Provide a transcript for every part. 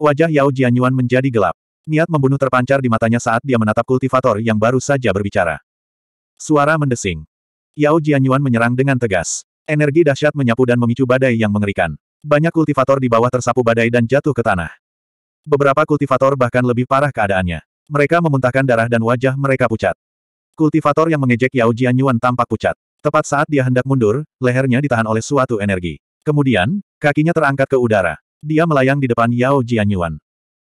Wajah Yao Jianyuan menjadi gelap. Niat membunuh terpancar di matanya saat dia menatap kultivator yang baru saja berbicara. Suara mendesing. Yao Jianyuan menyerang dengan tegas. Energi dahsyat menyapu dan memicu badai yang mengerikan. Banyak kultivator di bawah tersapu badai dan jatuh ke tanah. Beberapa kultivator bahkan lebih parah keadaannya. Mereka memuntahkan darah dan wajah mereka pucat. Kultivator yang mengejek Yao Jianyuan tampak pucat. Tepat saat dia hendak mundur, lehernya ditahan oleh suatu energi. Kemudian, kakinya terangkat ke udara. Dia melayang di depan Yao Jianyuan.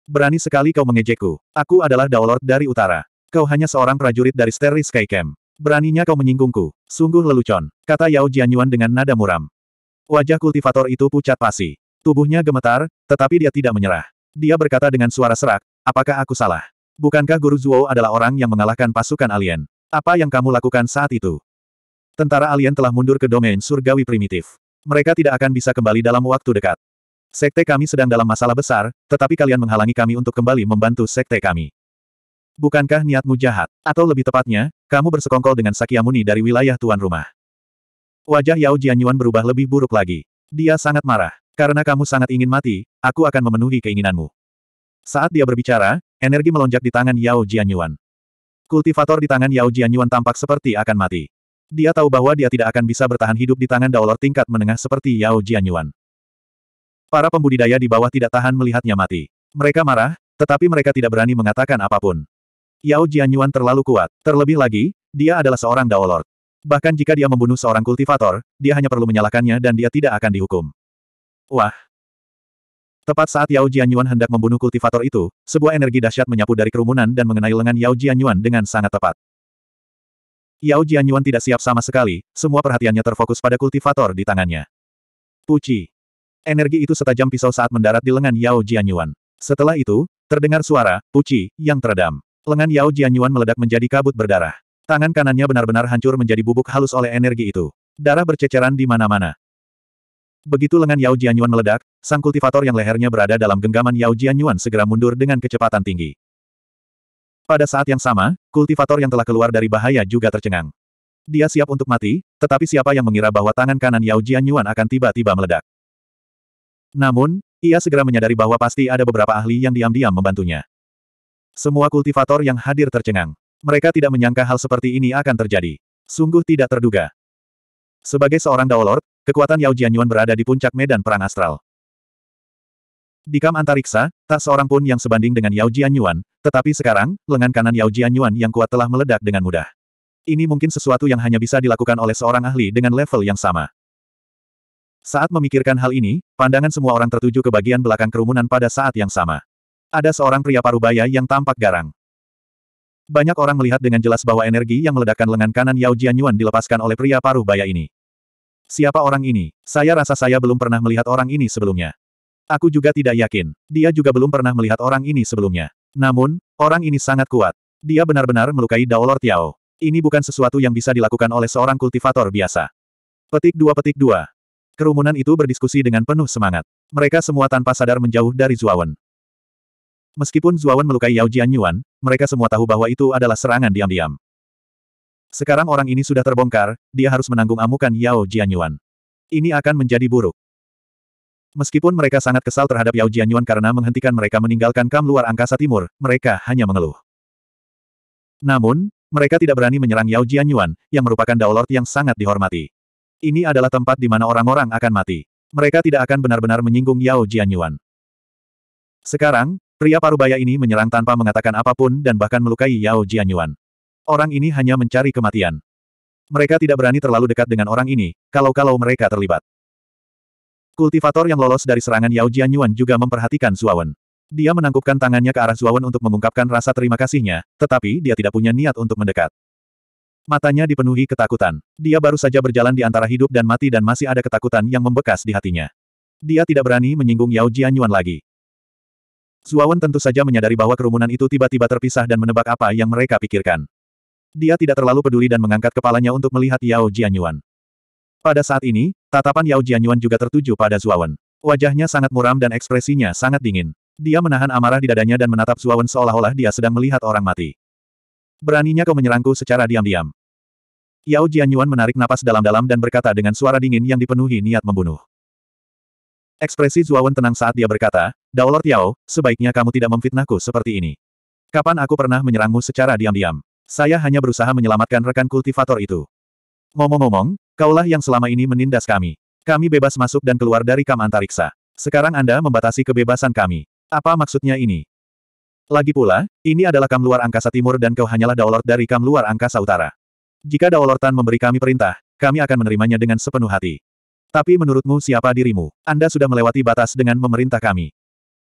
Berani sekali kau mengejekku. Aku adalah Daolord dari utara. Kau hanya seorang prajurit dari Sterry Sky Camp. Beraninya kau menyinggungku. Sungguh lelucon, kata Yao Jianyuan dengan nada muram. Wajah kultivator itu pucat pasi. Tubuhnya gemetar, tetapi dia tidak menyerah. Dia berkata dengan suara serak, apakah aku salah? Bukankah Guru Zuo adalah orang yang mengalahkan pasukan alien? Apa yang kamu lakukan saat itu? Tentara alien telah mundur ke domain surgawi primitif. Mereka tidak akan bisa kembali dalam waktu dekat. Sekte kami sedang dalam masalah besar, tetapi kalian menghalangi kami untuk kembali membantu sekte kami. Bukankah niatmu jahat? Atau lebih tepatnya, kamu bersekongkol dengan Sakyamuni dari wilayah tuan rumah. Wajah Yao Jianyuan berubah lebih buruk lagi. Dia sangat marah. Karena kamu sangat ingin mati, aku akan memenuhi keinginanmu. Saat dia berbicara, energi melonjak di tangan Yao Jianyuan. Kultivator di tangan Yao Jianyuan tampak seperti akan mati. Dia tahu bahwa dia tidak akan bisa bertahan hidup di tangan Daolor tingkat menengah seperti Yao Jianyuan. Para pembudidaya di bawah tidak tahan melihatnya mati. Mereka marah, tetapi mereka tidak berani mengatakan apapun. Yao Jianyuan terlalu kuat. Terlebih lagi, dia adalah seorang Dao Lord. Bahkan jika dia membunuh seorang kultivator, dia hanya perlu menyalakannya dan dia tidak akan dihukum. Wah! Tepat saat Yao Jianyuan hendak membunuh kultivator itu, sebuah energi dahsyat menyapu dari kerumunan dan mengenai lengan Yao Jianyuan dengan sangat tepat. Yao Jianyuan tidak siap sama sekali, semua perhatiannya terfokus pada kultivator di tangannya. Puci! Energi itu setajam pisau saat mendarat di lengan Yao Jianyuan. Setelah itu, terdengar suara, puci, yang teredam. Lengan Yao Jianyuan meledak menjadi kabut berdarah. Tangan kanannya benar-benar hancur menjadi bubuk halus oleh energi itu. Darah berceceran di mana-mana. Begitu lengan Yao Jianyuan meledak, sang kultivator yang lehernya berada dalam genggaman Yao Jianyuan segera mundur dengan kecepatan tinggi. Pada saat yang sama, kultivator yang telah keluar dari bahaya juga tercengang. Dia siap untuk mati, tetapi siapa yang mengira bahwa tangan kanan Yao Jianyuan akan tiba-tiba meledak. Namun, ia segera menyadari bahwa pasti ada beberapa ahli yang diam-diam membantunya. Semua kultivator yang hadir tercengang. Mereka tidak menyangka hal seperti ini akan terjadi. Sungguh tidak terduga. Sebagai seorang Daolord, kekuatan Yao Jianyuan berada di puncak medan perang astral. Di kam antariksa, tak seorang pun yang sebanding dengan Yao Jianyuan, tetapi sekarang, lengan kanan Yao Jianyuan yang kuat telah meledak dengan mudah. Ini mungkin sesuatu yang hanya bisa dilakukan oleh seorang ahli dengan level yang sama. Saat memikirkan hal ini, pandangan semua orang tertuju ke bagian belakang kerumunan pada saat yang sama. Ada seorang pria parubaya yang tampak garang. Banyak orang melihat dengan jelas bahwa energi yang meledakkan lengan kanan Yao Jianyuan dilepaskan oleh pria parubaya ini. Siapa orang ini? Saya rasa saya belum pernah melihat orang ini sebelumnya. Aku juga tidak yakin. Dia juga belum pernah melihat orang ini sebelumnya. Namun, orang ini sangat kuat. Dia benar-benar melukai Daolor Tiao. Ini bukan sesuatu yang bisa dilakukan oleh seorang kultivator biasa. Petik 2 Petik 2. Kerumunan itu berdiskusi dengan penuh semangat. Mereka semua tanpa sadar menjauh dari Zuawan. Meskipun Zuawan melukai Yao Jianyuan, mereka semua tahu bahwa itu adalah serangan diam-diam. Sekarang orang ini sudah terbongkar, dia harus menanggung amukan Yao Jianyuan. Ini akan menjadi buruk. Meskipun mereka sangat kesal terhadap Yao Jianyuan karena menghentikan mereka meninggalkan kam luar angkasa timur, mereka hanya mengeluh. Namun, mereka tidak berani menyerang Yao Jianyuan, yang merupakan Daolord yang sangat dihormati. Ini adalah tempat di mana orang-orang akan mati. Mereka tidak akan benar-benar menyinggung Yao Jianyuan. Sekarang, pria parubaya ini menyerang tanpa mengatakan apapun dan bahkan melukai Yao Jianyuan. Orang ini hanya mencari kematian. Mereka tidak berani terlalu dekat dengan orang ini, kalau-kalau mereka terlibat. Kultivator yang lolos dari serangan Yao Jianyuan juga memperhatikan Zuawan. Dia menangkupkan tangannya ke arah Zuawan untuk mengungkapkan rasa terima kasihnya, tetapi dia tidak punya niat untuk mendekat. Matanya dipenuhi ketakutan. Dia baru saja berjalan di antara hidup dan mati dan masih ada ketakutan yang membekas di hatinya. Dia tidak berani menyinggung Yao Jianyuan lagi. Zuawan tentu saja menyadari bahwa kerumunan itu tiba-tiba terpisah dan menebak apa yang mereka pikirkan. Dia tidak terlalu peduli dan mengangkat kepalanya untuk melihat Yao Jianyuan. Pada saat ini, tatapan Yao Jianyuan juga tertuju pada Zuawan. Wajahnya sangat muram dan ekspresinya sangat dingin. Dia menahan amarah di dadanya dan menatap Zuawan seolah-olah dia sedang melihat orang mati. Beraninya kau menyerangku secara diam-diam. Yao Jianyuan menarik napas dalam-dalam dan berkata dengan suara dingin yang dipenuhi niat membunuh. Ekspresi Zuawan tenang saat dia berkata, Daolord Yao, sebaiknya kamu tidak memfitnahku seperti ini. Kapan aku pernah menyerangmu secara diam-diam? Saya hanya berusaha menyelamatkan rekan kultivator itu. Ngomong-ngomong, kaulah yang selama ini menindas kami. Kami bebas masuk dan keluar dari kam antariksa. Sekarang Anda membatasi kebebasan kami. Apa maksudnya ini? Lagi pula, ini adalah kam luar angkasa timur dan kau hanyalah daolord dari kam luar angkasa utara. Jika Daolord Tan memberi kami perintah, kami akan menerimanya dengan sepenuh hati. Tapi menurutmu siapa dirimu? Anda sudah melewati batas dengan memerintah kami.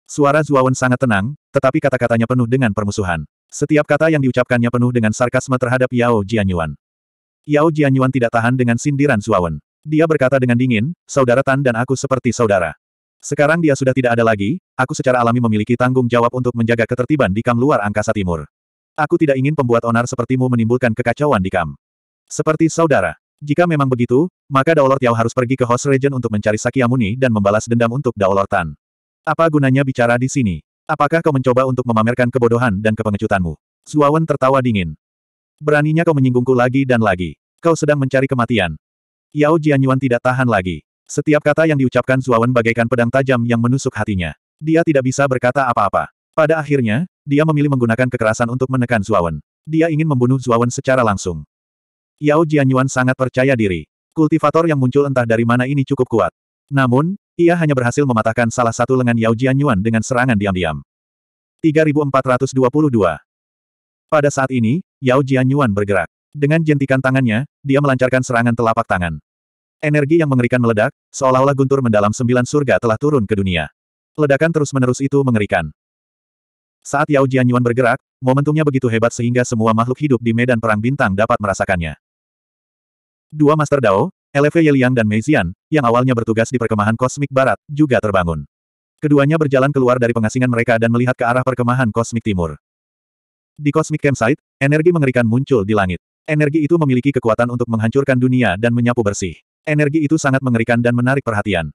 Suara Zuawan sangat tenang, tetapi kata-katanya penuh dengan permusuhan. Setiap kata yang diucapkannya penuh dengan sarkasme terhadap Yao Jianyuan. Yao Jianyuan tidak tahan dengan sindiran Zuawan. Dia berkata dengan dingin, Saudara Tan dan aku seperti saudara. Sekarang dia sudah tidak ada lagi, aku secara alami memiliki tanggung jawab untuk menjaga ketertiban di kam luar angkasa timur. Aku tidak ingin pembuat onar sepertimu menimbulkan kekacauan di kam. Seperti saudara. Jika memang begitu, maka Daolor Tiao harus pergi ke Host Region untuk mencari Sakyamuni dan membalas dendam untuk Daolor Tan. Apa gunanya bicara di sini? Apakah kau mencoba untuk memamerkan kebodohan dan kepengecutanmu? Zuawan tertawa dingin. Beraninya kau menyinggungku lagi dan lagi. Kau sedang mencari kematian. Yao Jianyuan tidak tahan lagi. Setiap kata yang diucapkan Zuawan bagaikan pedang tajam yang menusuk hatinya. Dia tidak bisa berkata apa-apa. Pada akhirnya, dia memilih menggunakan kekerasan untuk menekan Zuawan. Dia ingin membunuh Zuawan secara langsung. Yao Jianyuan sangat percaya diri. Kultivator yang muncul entah dari mana ini cukup kuat. Namun, ia hanya berhasil mematahkan salah satu lengan Yao Jianyuan dengan serangan diam-diam. 3422 Pada saat ini, Yao Jianyuan bergerak. Dengan jentikan tangannya, dia melancarkan serangan telapak tangan. Energi yang mengerikan meledak, seolah-olah guntur mendalam sembilan surga telah turun ke dunia. Ledakan terus-menerus itu mengerikan. Saat Yao Jianyuan bergerak, momentumnya begitu hebat sehingga semua makhluk hidup di medan perang bintang dapat merasakannya. Dua Master Dao, Eleve Yeliang dan Meizian, yang awalnya bertugas di perkemahan kosmik barat, juga terbangun. Keduanya berjalan keluar dari pengasingan mereka dan melihat ke arah perkemahan kosmik timur. Di kosmik campsite, energi mengerikan muncul di langit. Energi itu memiliki kekuatan untuk menghancurkan dunia dan menyapu bersih. Energi itu sangat mengerikan dan menarik perhatian.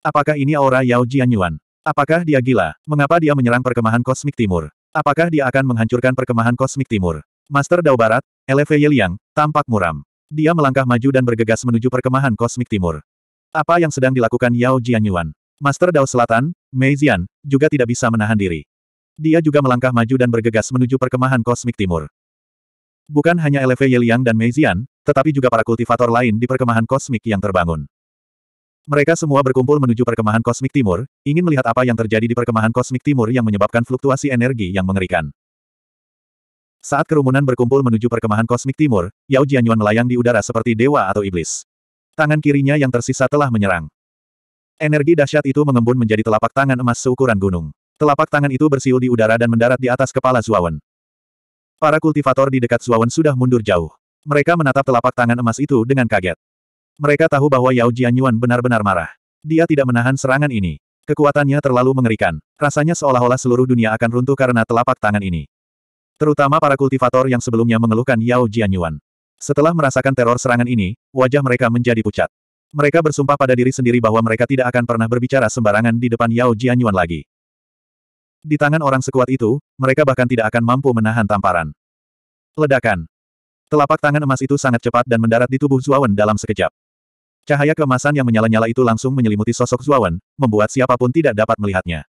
Apakah ini aura Yao Jianyuan? Apakah dia gila? Mengapa dia menyerang perkemahan kosmik timur? Apakah dia akan menghancurkan perkemahan kosmik timur? Master Dao Barat, Eleve Yeliang, tampak muram. Dia melangkah maju dan bergegas menuju perkemahan kosmik timur. Apa yang sedang dilakukan Yao Jianyuan? Master Dao Selatan, Mei Zian, juga tidak bisa menahan diri. Dia juga melangkah maju dan bergegas menuju perkemahan kosmik timur. Bukan hanya Eleve Yeliang dan Mei Zian, tetapi juga para kultivator lain di perkemahan kosmik yang terbangun. Mereka semua berkumpul menuju perkemahan kosmik timur, ingin melihat apa yang terjadi di perkemahan kosmik timur yang menyebabkan fluktuasi energi yang mengerikan. Saat kerumunan berkumpul menuju perkemahan kosmik timur, Yao Jianyuan melayang di udara seperti dewa atau iblis. Tangan kirinya yang tersisa telah menyerang. Energi dahsyat itu mengembun menjadi telapak tangan emas seukuran gunung. Telapak tangan itu bersiul di udara dan mendarat di atas kepala Zuawan. Para kultivator di dekat Zuawan sudah mundur jauh. Mereka menatap telapak tangan emas itu dengan kaget. Mereka tahu bahwa Yao Jianyuan benar-benar marah. Dia tidak menahan serangan ini. Kekuatannya terlalu mengerikan. Rasanya seolah-olah seluruh dunia akan runtuh karena telapak tangan ini. Terutama para kultivator yang sebelumnya mengeluhkan Yao Jianyuan. Setelah merasakan teror serangan ini, wajah mereka menjadi pucat. Mereka bersumpah pada diri sendiri bahwa mereka tidak akan pernah berbicara sembarangan di depan Yao Jianyuan lagi. Di tangan orang sekuat itu, mereka bahkan tidak akan mampu menahan tamparan. Ledakan. Telapak tangan emas itu sangat cepat dan mendarat di tubuh Zuawan dalam sekejap. Cahaya kemasan yang menyala-nyala itu langsung menyelimuti sosok Zuawan, membuat siapapun tidak dapat melihatnya.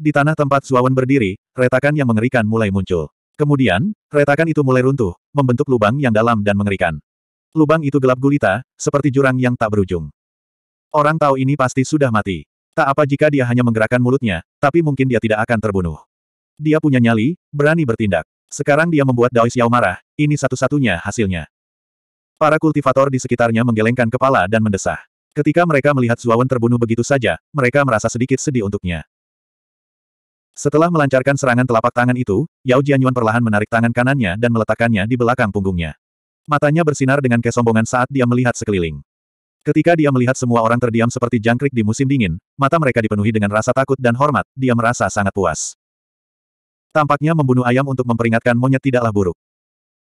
Di tanah tempat Zuawan berdiri, retakan yang mengerikan mulai muncul. Kemudian, retakan itu mulai runtuh, membentuk lubang yang dalam dan mengerikan. Lubang itu gelap gulita, seperti jurang yang tak berujung. Orang tahu ini pasti sudah mati. Tak apa jika dia hanya menggerakkan mulutnya, tapi mungkin dia tidak akan terbunuh. Dia punya nyali, berani bertindak. Sekarang dia membuat Dao Xiao marah, ini satu-satunya hasilnya. Para kultivator di sekitarnya menggelengkan kepala dan mendesah. Ketika mereka melihat Zuawan terbunuh begitu saja, mereka merasa sedikit sedih untuknya. Setelah melancarkan serangan telapak tangan itu, Yao Jianyuan perlahan menarik tangan kanannya dan meletakkannya di belakang punggungnya. Matanya bersinar dengan kesombongan saat dia melihat sekeliling. Ketika dia melihat semua orang terdiam seperti jangkrik di musim dingin, mata mereka dipenuhi dengan rasa takut dan hormat, dia merasa sangat puas. Tampaknya membunuh ayam untuk memperingatkan monyet tidaklah buruk.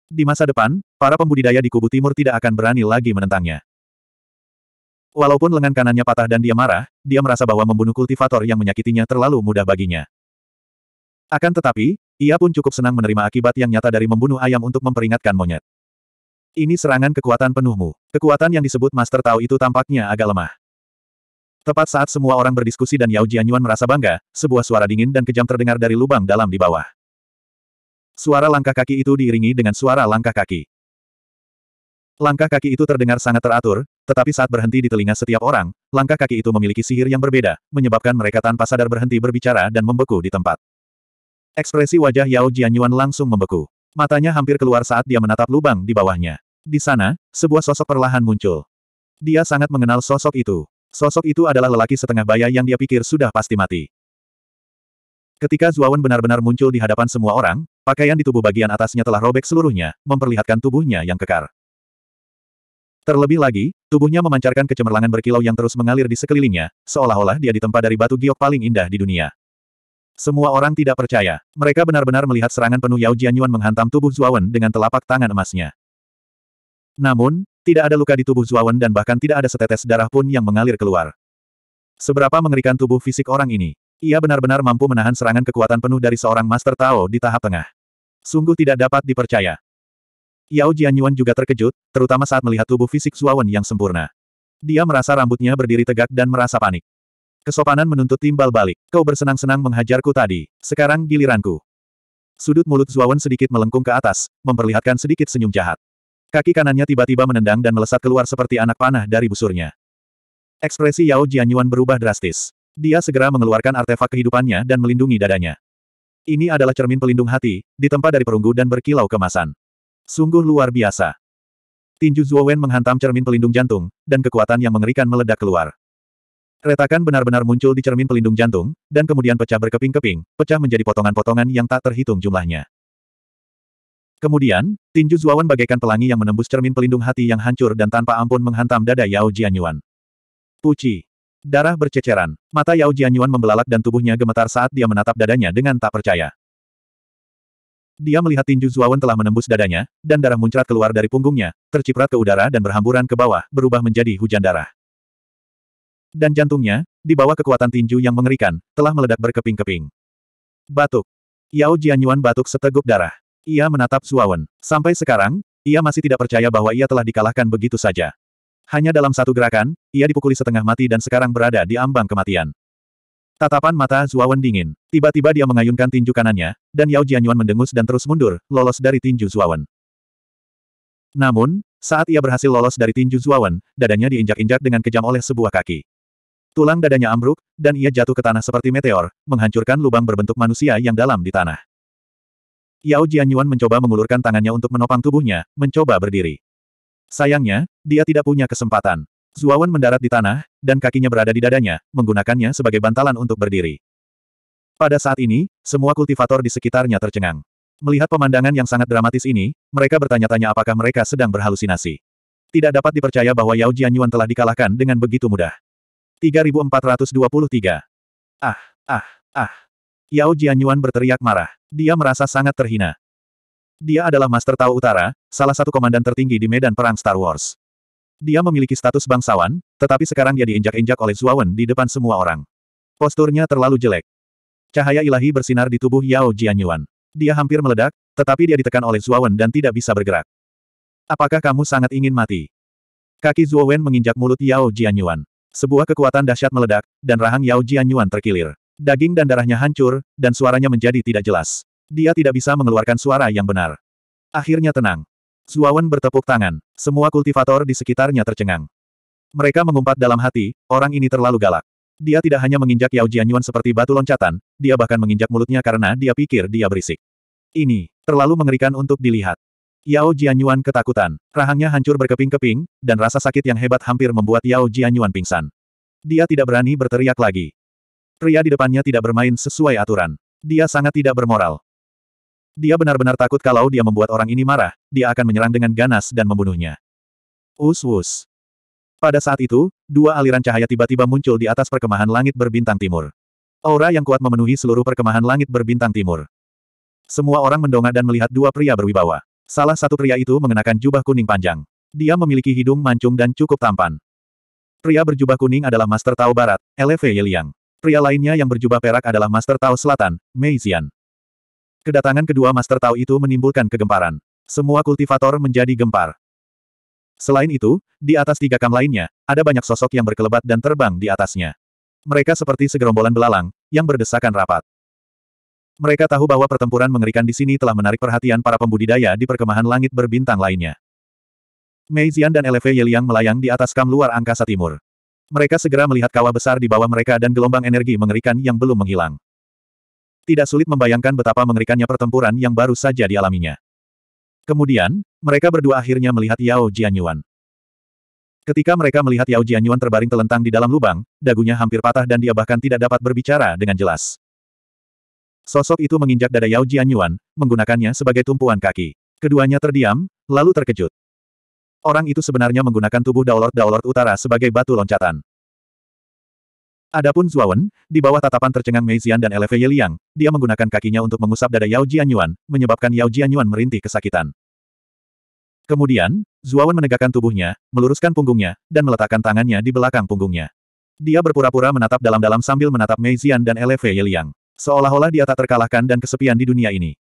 Di masa depan, para pembudidaya di kubu timur tidak akan berani lagi menentangnya. Walaupun lengan kanannya patah dan dia marah, dia merasa bahwa membunuh kultivator yang menyakitinya terlalu mudah baginya. Akan tetapi, ia pun cukup senang menerima akibat yang nyata dari membunuh ayam untuk memperingatkan monyet. Ini serangan kekuatan penuhmu. Kekuatan yang disebut Master Tao itu tampaknya agak lemah. Tepat saat semua orang berdiskusi dan Yao Jianyuan merasa bangga, sebuah suara dingin dan kejam terdengar dari lubang dalam di bawah. Suara langkah kaki itu diiringi dengan suara langkah kaki. Langkah kaki itu terdengar sangat teratur, tetapi saat berhenti di telinga setiap orang, langkah kaki itu memiliki sihir yang berbeda, menyebabkan mereka tanpa sadar berhenti berbicara dan membeku di tempat. Ekspresi wajah Yao Jianyuan langsung membeku. Matanya hampir keluar saat dia menatap lubang di bawahnya. Di sana, sebuah sosok perlahan muncul. Dia sangat mengenal sosok itu. Sosok itu adalah lelaki setengah baya yang dia pikir sudah pasti mati. Ketika Zuawan benar-benar muncul di hadapan semua orang, pakaian di tubuh bagian atasnya telah robek seluruhnya, memperlihatkan tubuhnya yang kekar. Terlebih lagi, tubuhnya memancarkan kecemerlangan berkilau yang terus mengalir di sekelilingnya, seolah-olah dia ditempa dari batu giok paling indah di dunia. Semua orang tidak percaya. Mereka benar-benar melihat serangan penuh Yao Jianyuan menghantam tubuh Zuawan dengan telapak tangan emasnya. Namun, tidak ada luka di tubuh Zuawan dan bahkan tidak ada setetes darah pun yang mengalir keluar. Seberapa mengerikan tubuh fisik orang ini. Ia benar-benar mampu menahan serangan kekuatan penuh dari seorang Master Tao di tahap tengah. Sungguh tidak dapat dipercaya. Yao Jianyuan juga terkejut, terutama saat melihat tubuh fisik Zuawan yang sempurna. Dia merasa rambutnya berdiri tegak dan merasa panik. Kesopanan menuntut timbal balik. Kau bersenang-senang menghajarku tadi, sekarang giliranku. Sudut mulut Zuawan sedikit melengkung ke atas, memperlihatkan sedikit senyum jahat. Kaki kanannya tiba-tiba menendang dan melesat keluar seperti anak panah dari busurnya. Ekspresi Yao Jianyuan berubah drastis. Dia segera mengeluarkan artefak kehidupannya dan melindungi dadanya. Ini adalah cermin pelindung hati, ditempa dari perunggu dan berkilau kemasan. Sungguh luar biasa. Tinju Zuowen menghantam cermin pelindung jantung, dan kekuatan yang mengerikan meledak keluar. Retakan benar-benar muncul di cermin pelindung jantung, dan kemudian pecah berkeping-keping, pecah menjadi potongan-potongan yang tak terhitung jumlahnya. Kemudian, tinju Zuawan bagaikan pelangi yang menembus cermin pelindung hati yang hancur dan tanpa ampun menghantam dada Yao Jianyuan. Puci. Darah berceceran. Mata Yao Jianyuan membelalak dan tubuhnya gemetar saat dia menatap dadanya dengan tak percaya. Dia melihat tinju Zuawan telah menembus dadanya, dan darah muncrat keluar dari punggungnya, terciprat ke udara dan berhamburan ke bawah, berubah menjadi hujan darah. Dan jantungnya, di bawah kekuatan tinju yang mengerikan, telah meledak berkeping-keping. Batuk. Yao Jianyuan batuk seteguk darah. Ia menatap Suawen. Sampai sekarang, ia masih tidak percaya bahwa ia telah dikalahkan begitu saja. Hanya dalam satu gerakan, ia dipukuli setengah mati dan sekarang berada di ambang kematian. Tatapan mata Zuawan dingin. Tiba-tiba dia mengayunkan tinju kanannya, dan Yao Jianyuan mendengus dan terus mundur, lolos dari tinju Zuawan. Namun, saat ia berhasil lolos dari tinju Zuawan, dadanya diinjak-injak dengan kejam oleh sebuah kaki. Tulang dadanya ambruk, dan ia jatuh ke tanah seperti meteor, menghancurkan lubang berbentuk manusia yang dalam di tanah. Yao Jianyuan mencoba mengulurkan tangannya untuk menopang tubuhnya, mencoba berdiri. Sayangnya, dia tidak punya kesempatan. Zuawan mendarat di tanah, dan kakinya berada di dadanya, menggunakannya sebagai bantalan untuk berdiri. Pada saat ini, semua kultivator di sekitarnya tercengang. Melihat pemandangan yang sangat dramatis ini, mereka bertanya-tanya apakah mereka sedang berhalusinasi. Tidak dapat dipercaya bahwa Yao Jianyuan telah dikalahkan dengan begitu mudah. 3423. Ah, ah, ah. Yao Jianyuan berteriak marah. Dia merasa sangat terhina. Dia adalah Master Tao Utara, salah satu komandan tertinggi di medan perang Star Wars. Dia memiliki status bangsawan, tetapi sekarang dia diinjak-injak oleh Zuawan di depan semua orang. Posturnya terlalu jelek. Cahaya ilahi bersinar di tubuh Yao Jianyuan. Dia hampir meledak, tetapi dia ditekan oleh Zuawan dan tidak bisa bergerak. Apakah kamu sangat ingin mati? Kaki Zuowen menginjak mulut Yao Jianyuan. Sebuah kekuatan dahsyat meledak, dan rahang Yao Jianyuan terkilir. Daging dan darahnya hancur, dan suaranya menjadi tidak jelas. Dia tidak bisa mengeluarkan suara yang benar. Akhirnya tenang. Zuawan bertepuk tangan. Semua kultivator di sekitarnya tercengang. Mereka mengumpat dalam hati, orang ini terlalu galak. Dia tidak hanya menginjak Yao Jianyuan seperti batu loncatan, dia bahkan menginjak mulutnya karena dia pikir dia berisik. Ini, terlalu mengerikan untuk dilihat. Yao Jianyuan ketakutan. Rahangnya hancur berkeping-keping, dan rasa sakit yang hebat hampir membuat Yao Jianyuan pingsan. Dia tidak berani berteriak lagi. Pria di depannya tidak bermain sesuai aturan. Dia sangat tidak bermoral. Dia benar-benar takut kalau dia membuat orang ini marah, dia akan menyerang dengan ganas dan membunuhnya. Us-us. Pada saat itu, dua aliran cahaya tiba-tiba muncul di atas perkemahan langit berbintang timur. Aura yang kuat memenuhi seluruh perkemahan langit berbintang timur. Semua orang mendongak dan melihat dua pria berwibawa. Salah satu pria itu mengenakan jubah kuning panjang. Dia memiliki hidung mancung dan cukup tampan. Pria berjubah kuning adalah Master Tao Barat, Eleve Yeliang. Pria lainnya yang berjubah perak adalah Master Tao Selatan, Mei Xian. Kedatangan kedua Master Tao itu menimbulkan kegemparan. Semua kultivator menjadi gempar. Selain itu, di atas tiga kam lainnya, ada banyak sosok yang berkelebat dan terbang di atasnya. Mereka seperti segerombolan belalang, yang berdesakan rapat. Mereka tahu bahwa pertempuran mengerikan di sini telah menarik perhatian para pembudidaya di perkemahan langit berbintang lainnya. Mei Zian dan Eleve Yeliang melayang di atas kam luar angkasa timur. Mereka segera melihat kawah besar di bawah mereka dan gelombang energi mengerikan yang belum menghilang. Tidak sulit membayangkan betapa mengerikannya pertempuran yang baru saja dialaminya. Kemudian, mereka berdua akhirnya melihat Yao Jianyuan. Ketika mereka melihat Yao Jianyuan terbaring telentang di dalam lubang, dagunya hampir patah dan dia bahkan tidak dapat berbicara dengan jelas. Sosok itu menginjak dada Yao Jianyuan, menggunakannya sebagai tumpuan kaki. Keduanya terdiam, lalu terkejut orang itu sebenarnya menggunakan tubuh Daolord-Daolord Utara sebagai batu loncatan. Adapun Zuawan, di bawah tatapan tercengang Meizian dan Elefe Yeliang, dia menggunakan kakinya untuk mengusap dada Yao Jianyuan, menyebabkan Yao Jianyuan merintih kesakitan. Kemudian, Zuawan menegakkan tubuhnya, meluruskan punggungnya, dan meletakkan tangannya di belakang punggungnya. Dia berpura-pura menatap dalam-dalam sambil menatap Meizian dan Elefe Yeliang. Seolah-olah dia tak terkalahkan dan kesepian di dunia ini.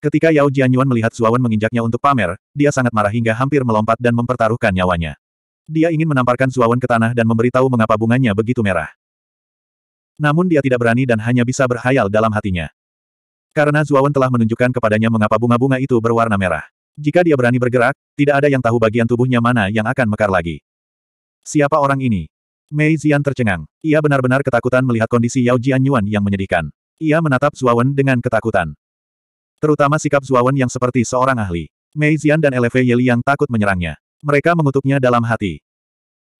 Ketika Yao Jianyuan melihat Zuawan menginjaknya untuk pamer, dia sangat marah hingga hampir melompat dan mempertaruhkan nyawanya. Dia ingin menamparkan Zuawan ke tanah dan memberitahu mengapa bunganya begitu merah. Namun dia tidak berani dan hanya bisa berhayal dalam hatinya. Karena Zuawan telah menunjukkan kepadanya mengapa bunga-bunga itu berwarna merah. Jika dia berani bergerak, tidak ada yang tahu bagian tubuhnya mana yang akan mekar lagi. Siapa orang ini? Mei Zian tercengang. Ia benar-benar ketakutan melihat kondisi Yao Jianyuan yang menyedihkan. Ia menatap Zuawan dengan ketakutan. Terutama sikap Zuawan yang seperti seorang ahli. Mei Zian dan Eleve Yeli yang takut menyerangnya. Mereka mengutuknya dalam hati.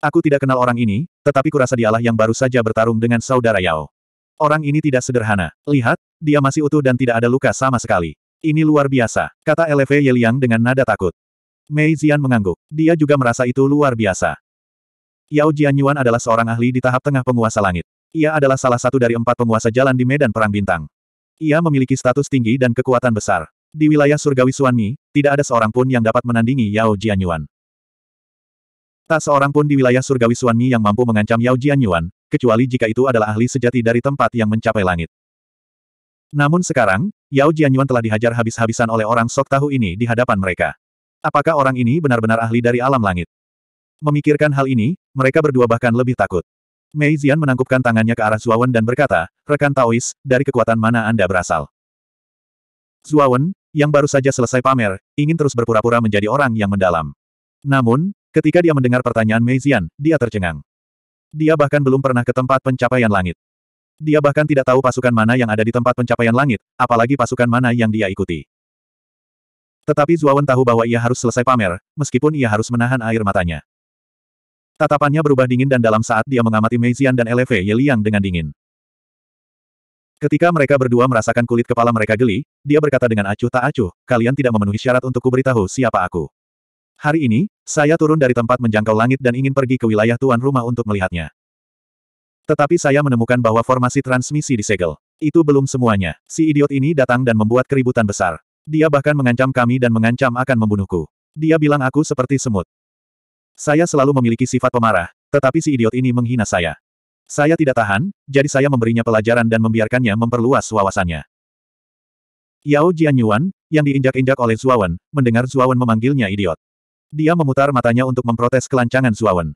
Aku tidak kenal orang ini, tetapi kurasa dialah yang baru saja bertarung dengan saudara Yao. Orang ini tidak sederhana. Lihat, dia masih utuh dan tidak ada luka sama sekali. Ini luar biasa, kata Eleve Yeliang dengan nada takut. Mei Zian mengangguk. Dia juga merasa itu luar biasa. Yao Jianyuan adalah seorang ahli di tahap tengah penguasa langit. Ia adalah salah satu dari empat penguasa jalan di Medan Perang Bintang. Ia memiliki status tinggi dan kekuatan besar. Di wilayah surgawi Suanmi, tidak ada seorang pun yang dapat menandingi Yao Jianyuan. Tak seorang pun di wilayah surgawi Suanmi yang mampu mengancam Yao Jianyuan, kecuali jika itu adalah ahli sejati dari tempat yang mencapai langit. Namun sekarang, Yao Jianyuan telah dihajar habis-habisan oleh orang sok tahu ini di hadapan mereka. Apakah orang ini benar-benar ahli dari alam langit? Memikirkan hal ini, mereka berdua bahkan lebih takut. Mei Zian menangkupkan tangannya ke arah Zuawan dan berkata, rekan Taois, dari kekuatan mana Anda berasal? Zuawan, yang baru saja selesai pamer, ingin terus berpura-pura menjadi orang yang mendalam. Namun, ketika dia mendengar pertanyaan Mei Zian, dia tercengang. Dia bahkan belum pernah ke tempat pencapaian langit. Dia bahkan tidak tahu pasukan mana yang ada di tempat pencapaian langit, apalagi pasukan mana yang dia ikuti. Tetapi Zuawan tahu bahwa ia harus selesai pamer, meskipun ia harus menahan air matanya. Tatapannya berubah dingin dan dalam saat dia mengamati Meizian dan Eleve Yeliang dengan dingin. Ketika mereka berdua merasakan kulit kepala mereka geli, dia berkata dengan acuh tak acuh, kalian tidak memenuhi syarat untuk kuberitahu siapa aku. Hari ini, saya turun dari tempat menjangkau langit dan ingin pergi ke wilayah tuan rumah untuk melihatnya. Tetapi saya menemukan bahwa formasi transmisi disegel. Itu belum semuanya. Si idiot ini datang dan membuat keributan besar. Dia bahkan mengancam kami dan mengancam akan membunuhku. Dia bilang aku seperti semut. Saya selalu memiliki sifat pemarah, tetapi si idiot ini menghina saya. Saya tidak tahan, jadi saya memberinya pelajaran dan membiarkannya memperluas wawasannya. Yao Jianyuan, yang diinjak-injak oleh Zuawan, mendengar Zuawan memanggilnya idiot. Dia memutar matanya untuk memprotes kelancangan Zuawan.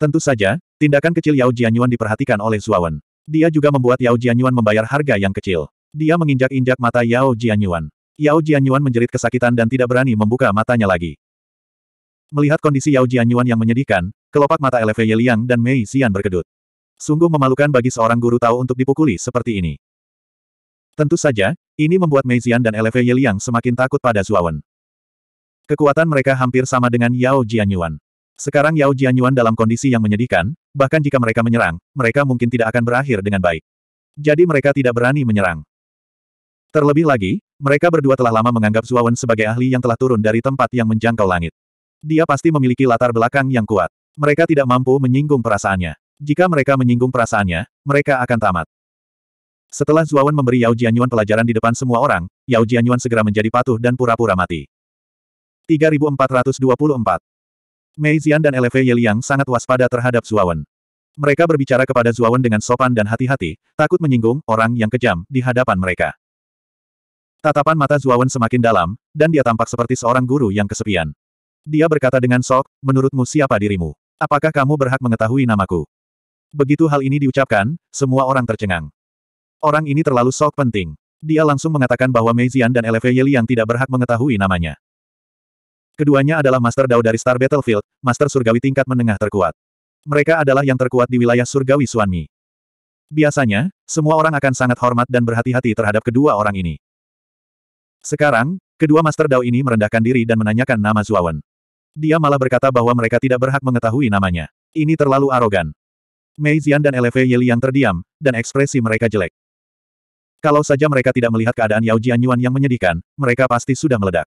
Tentu saja, tindakan kecil Yao Jianyuan diperhatikan oleh Zuawan. Dia juga membuat Yao Jianyuan membayar harga yang kecil. Dia menginjak-injak mata Yao Jianyuan. Yao Jianyuan menjerit kesakitan dan tidak berani membuka matanya lagi. Melihat kondisi Yao Jianyuan yang menyedihkan, kelopak mata LV Ye Liang dan Mei Xian berkedut. Sungguh memalukan bagi seorang guru tahu untuk dipukuli seperti ini. Tentu saja, ini membuat Mei Xian dan LV Ye Liang semakin takut pada Zuawan. Kekuatan mereka hampir sama dengan Yao Jianyuan. Sekarang Yao Jianyuan dalam kondisi yang menyedihkan, bahkan jika mereka menyerang, mereka mungkin tidak akan berakhir dengan baik. Jadi mereka tidak berani menyerang. Terlebih lagi, mereka berdua telah lama menganggap Zuawan sebagai ahli yang telah turun dari tempat yang menjangkau langit. Dia pasti memiliki latar belakang yang kuat. Mereka tidak mampu menyinggung perasaannya. Jika mereka menyinggung perasaannya, mereka akan tamat. Setelah Zuawan memberi Yao Jianyuan pelajaran di depan semua orang, Yao Jianyuan segera menjadi patuh dan pura-pura mati. 3424 Mei Zian dan Eleve Yeliang sangat waspada terhadap Zuawan. Mereka berbicara kepada Zuawan dengan sopan dan hati-hati, takut menyinggung orang yang kejam di hadapan mereka. Tatapan mata Zuawan semakin dalam, dan dia tampak seperti seorang guru yang kesepian. Dia berkata dengan sok, menurutmu siapa dirimu? Apakah kamu berhak mengetahui namaku? Begitu hal ini diucapkan, semua orang tercengang. Orang ini terlalu sok penting. Dia langsung mengatakan bahwa Meizian dan Eleve Yeli yang tidak berhak mengetahui namanya. Keduanya adalah Master Dao dari Star Battlefield, Master Surgawi tingkat menengah terkuat. Mereka adalah yang terkuat di wilayah Surgawi Suanmi. Biasanya, semua orang akan sangat hormat dan berhati-hati terhadap kedua orang ini. Sekarang, kedua Master Dao ini merendahkan diri dan menanyakan nama Zuawan. Dia malah berkata bahwa mereka tidak berhak mengetahui namanya. Ini terlalu arogan. Mei Zian dan Eleve Yeli yang terdiam, dan ekspresi mereka jelek. Kalau saja mereka tidak melihat keadaan Yao Jian Yuan yang menyedihkan, mereka pasti sudah meledak.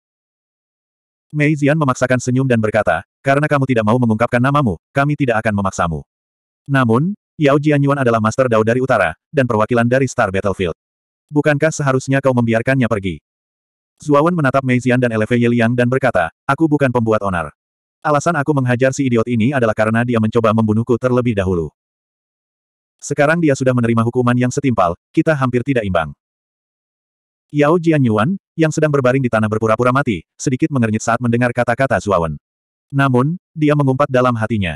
Mei Zian memaksakan senyum dan berkata, karena kamu tidak mau mengungkapkan namamu, kami tidak akan memaksamu. Namun, Yao Jian Yuan adalah Master Dao dari Utara, dan perwakilan dari Star Battlefield. Bukankah seharusnya kau membiarkannya pergi? Zuawan menatap Mei Xian dan Eleve Yeliang dan berkata, aku bukan pembuat onar. Alasan aku menghajar si idiot ini adalah karena dia mencoba membunuhku terlebih dahulu. Sekarang dia sudah menerima hukuman yang setimpal, kita hampir tidak imbang. Yao Jianyuan, yang sedang berbaring di tanah berpura-pura mati, sedikit mengernyit saat mendengar kata-kata Zuawan. Namun, dia mengumpat dalam hatinya.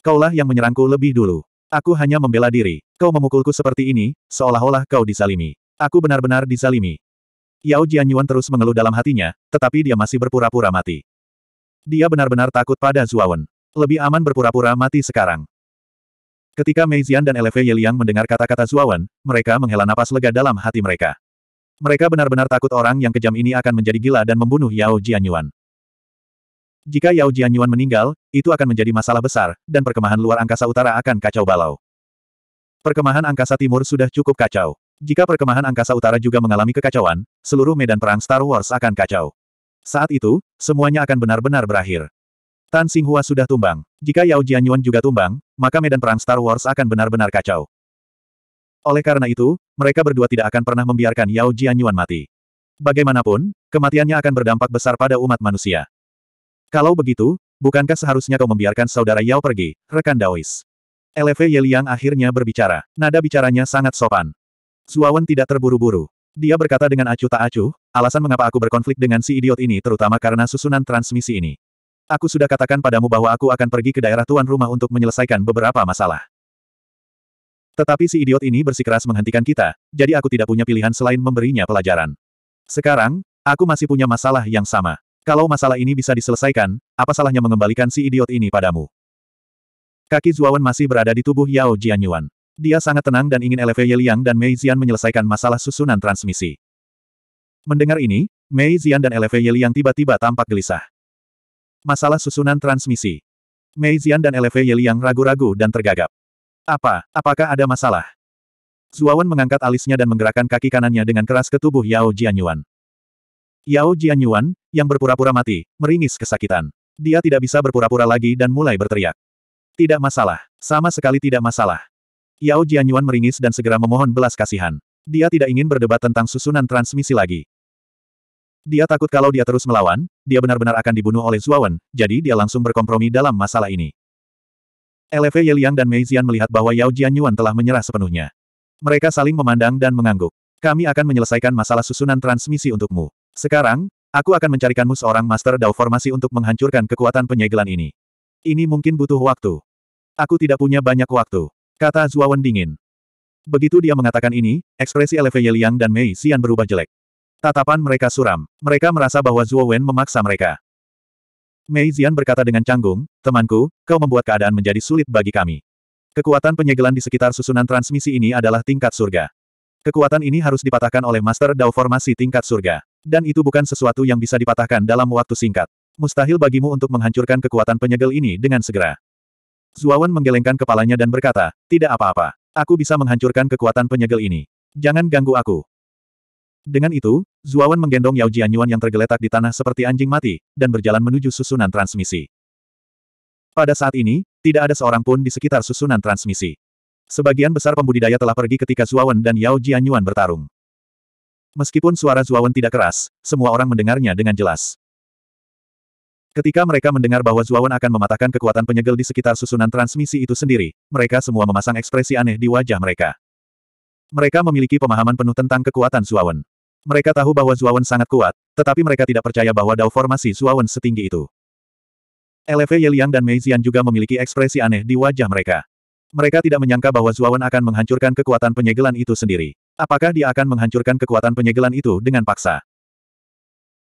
Kaulah yang menyerangku lebih dulu. Aku hanya membela diri. Kau memukulku seperti ini, seolah-olah kau disalimi. Aku benar-benar disalimi. Yao Jianyuan terus mengeluh dalam hatinya, tetapi dia masih berpura-pura mati. Dia benar-benar takut pada Zuawan. Lebih aman berpura-pura mati sekarang. Ketika Mei Zian dan Eleve Yeliang mendengar kata-kata Zuawan, mereka menghela napas lega dalam hati mereka. Mereka benar-benar takut orang yang kejam ini akan menjadi gila dan membunuh Yao Jianyuan. Jika Yao Jianyuan meninggal, itu akan menjadi masalah besar, dan perkemahan luar angkasa utara akan kacau balau. Perkemahan angkasa timur sudah cukup kacau. Jika perkemahan angkasa utara juga mengalami kekacauan, seluruh medan perang Star Wars akan kacau. Saat itu, semuanya akan benar-benar berakhir. Tan Singhua sudah tumbang. Jika Yao Jianyuan juga tumbang, maka medan perang Star Wars akan benar-benar kacau. Oleh karena itu, mereka berdua tidak akan pernah membiarkan Yao Jianyuan mati. Bagaimanapun, kematiannya akan berdampak besar pada umat manusia. Kalau begitu, bukankah seharusnya kau membiarkan saudara Yao pergi, rekan Daois? Eleve Yeliang akhirnya berbicara. Nada bicaranya sangat sopan. Suawan tidak terburu-buru. Dia berkata dengan acuh tak acuh, alasan mengapa aku berkonflik dengan si idiot ini terutama karena susunan transmisi ini. Aku sudah katakan padamu bahwa aku akan pergi ke daerah tuan rumah untuk menyelesaikan beberapa masalah. Tetapi si idiot ini bersikeras menghentikan kita, jadi aku tidak punya pilihan selain memberinya pelajaran. Sekarang, aku masih punya masalah yang sama. Kalau masalah ini bisa diselesaikan, apa salahnya mengembalikan si idiot ini padamu? Kaki Zuawan masih berada di tubuh Yao Jianyuan. Dia sangat tenang dan ingin LV Yeliang dan Mei Zian menyelesaikan masalah susunan transmisi. Mendengar ini, Mei Zian dan LV Yeliang tiba-tiba tampak gelisah. Masalah susunan transmisi. Mei Zian dan LV Yeliang ragu-ragu dan tergagap. Apa, apakah ada masalah? Zuawan mengangkat alisnya dan menggerakkan kaki kanannya dengan keras ke tubuh Yao Jianyuan. Yao Jianyuan, yang berpura-pura mati, meringis kesakitan. Dia tidak bisa berpura-pura lagi dan mulai berteriak. Tidak masalah, sama sekali tidak masalah. Yao Jianyuan meringis dan segera memohon belas kasihan. Dia tidak ingin berdebat tentang susunan transmisi lagi. Dia takut kalau dia terus melawan, dia benar-benar akan dibunuh oleh Zuawan, jadi dia langsung berkompromi dalam masalah ini. Ye Yeliang dan Mei Zian melihat bahwa Yao Jianyuan telah menyerah sepenuhnya. Mereka saling memandang dan mengangguk. Kami akan menyelesaikan masalah susunan transmisi untukmu. Sekarang, aku akan mencarikanmu seorang Master Dao Formasi untuk menghancurkan kekuatan penyegelan ini. Ini mungkin butuh waktu. Aku tidak punya banyak waktu. Kata Wen dingin. Begitu dia mengatakan ini, ekspresi Eleve Liang dan Mei Xian berubah jelek. Tatapan mereka suram. Mereka merasa bahwa Zuo Wen memaksa mereka. Mei Xian berkata dengan canggung, temanku, kau membuat keadaan menjadi sulit bagi kami. Kekuatan penyegelan di sekitar susunan transmisi ini adalah tingkat surga. Kekuatan ini harus dipatahkan oleh Master Dao Formasi tingkat surga. Dan itu bukan sesuatu yang bisa dipatahkan dalam waktu singkat. Mustahil bagimu untuk menghancurkan kekuatan penyegel ini dengan segera. Zuawan menggelengkan kepalanya dan berkata, tidak apa-apa. Aku bisa menghancurkan kekuatan penyegel ini. Jangan ganggu aku. Dengan itu, Zuawan menggendong Yao Jianyuan yang tergeletak di tanah seperti anjing mati, dan berjalan menuju susunan transmisi. Pada saat ini, tidak ada seorang pun di sekitar susunan transmisi. Sebagian besar pembudidaya telah pergi ketika Zuawan dan Yao Jianyuan bertarung. Meskipun suara Zuawan tidak keras, semua orang mendengarnya dengan jelas. Ketika mereka mendengar bahwa Zuawan akan mematahkan kekuatan penyegel di sekitar susunan transmisi itu sendiri, mereka semua memasang ekspresi aneh di wajah mereka. Mereka memiliki pemahaman penuh tentang kekuatan Zuawan. Mereka tahu bahwa Zuawan sangat kuat, tetapi mereka tidak percaya bahwa dao formasi Zuawan setinggi itu. LV Yeliang dan Meizian juga memiliki ekspresi aneh di wajah mereka. Mereka tidak menyangka bahwa Zuawan akan menghancurkan kekuatan penyegelan itu sendiri. Apakah dia akan menghancurkan kekuatan penyegelan itu dengan paksa?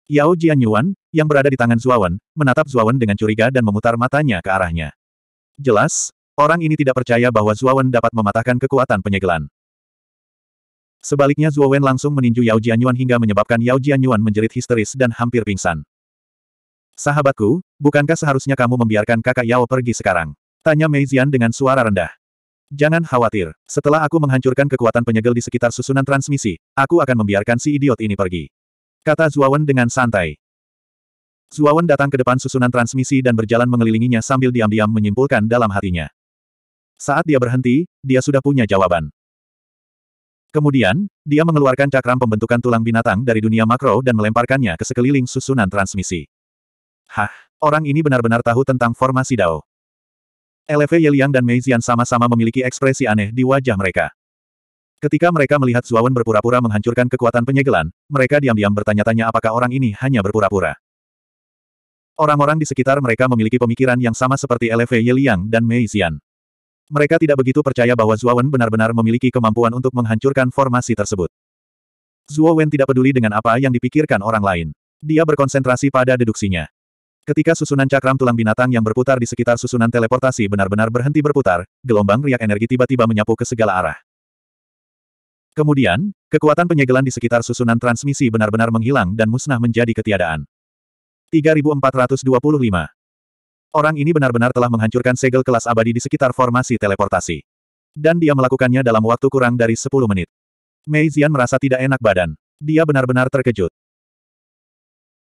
Yao Jianyuan, yang berada di tangan Zuawan, menatap Zuawan dengan curiga dan memutar matanya ke arahnya. Jelas, orang ini tidak percaya bahwa Zuawan dapat mematahkan kekuatan penyegelan. Sebaliknya Zuawan langsung meninju Yao Jianyuan hingga menyebabkan Yao Jianyuan menjerit histeris dan hampir pingsan. Sahabatku, bukankah seharusnya kamu membiarkan kakak Yao pergi sekarang? Tanya Mei Zian dengan suara rendah. Jangan khawatir, setelah aku menghancurkan kekuatan penyegel di sekitar susunan transmisi, aku akan membiarkan si idiot ini pergi. Kata Zuawan dengan santai. Zuawan datang ke depan susunan transmisi dan berjalan mengelilinginya sambil diam-diam menyimpulkan dalam hatinya. Saat dia berhenti, dia sudah punya jawaban. Kemudian, dia mengeluarkan cakram pembentukan tulang binatang dari dunia makro dan melemparkannya ke sekeliling susunan transmisi. Hah, orang ini benar-benar tahu tentang formasi Dao. Elefe Yeliang dan Meizian sama-sama memiliki ekspresi aneh di wajah mereka. Ketika mereka melihat Zuawan berpura-pura menghancurkan kekuatan penyegelan, mereka diam-diam bertanya-tanya apakah orang ini hanya berpura-pura. Orang-orang di sekitar mereka memiliki pemikiran yang sama seperti LV Yeliang dan Mei Xian. Mereka tidak begitu percaya bahwa Zuawan benar-benar memiliki kemampuan untuk menghancurkan formasi tersebut. Zuo Wen tidak peduli dengan apa yang dipikirkan orang lain. Dia berkonsentrasi pada deduksinya. Ketika susunan cakram tulang binatang yang berputar di sekitar susunan teleportasi benar-benar berhenti berputar, gelombang riak energi tiba-tiba menyapu ke segala arah. Kemudian, kekuatan penyegelan di sekitar susunan transmisi benar-benar menghilang dan musnah menjadi ketiadaan. 3425 Orang ini benar-benar telah menghancurkan segel kelas abadi di sekitar formasi teleportasi. Dan dia melakukannya dalam waktu kurang dari 10 menit. Mei Zian merasa tidak enak badan. Dia benar-benar terkejut.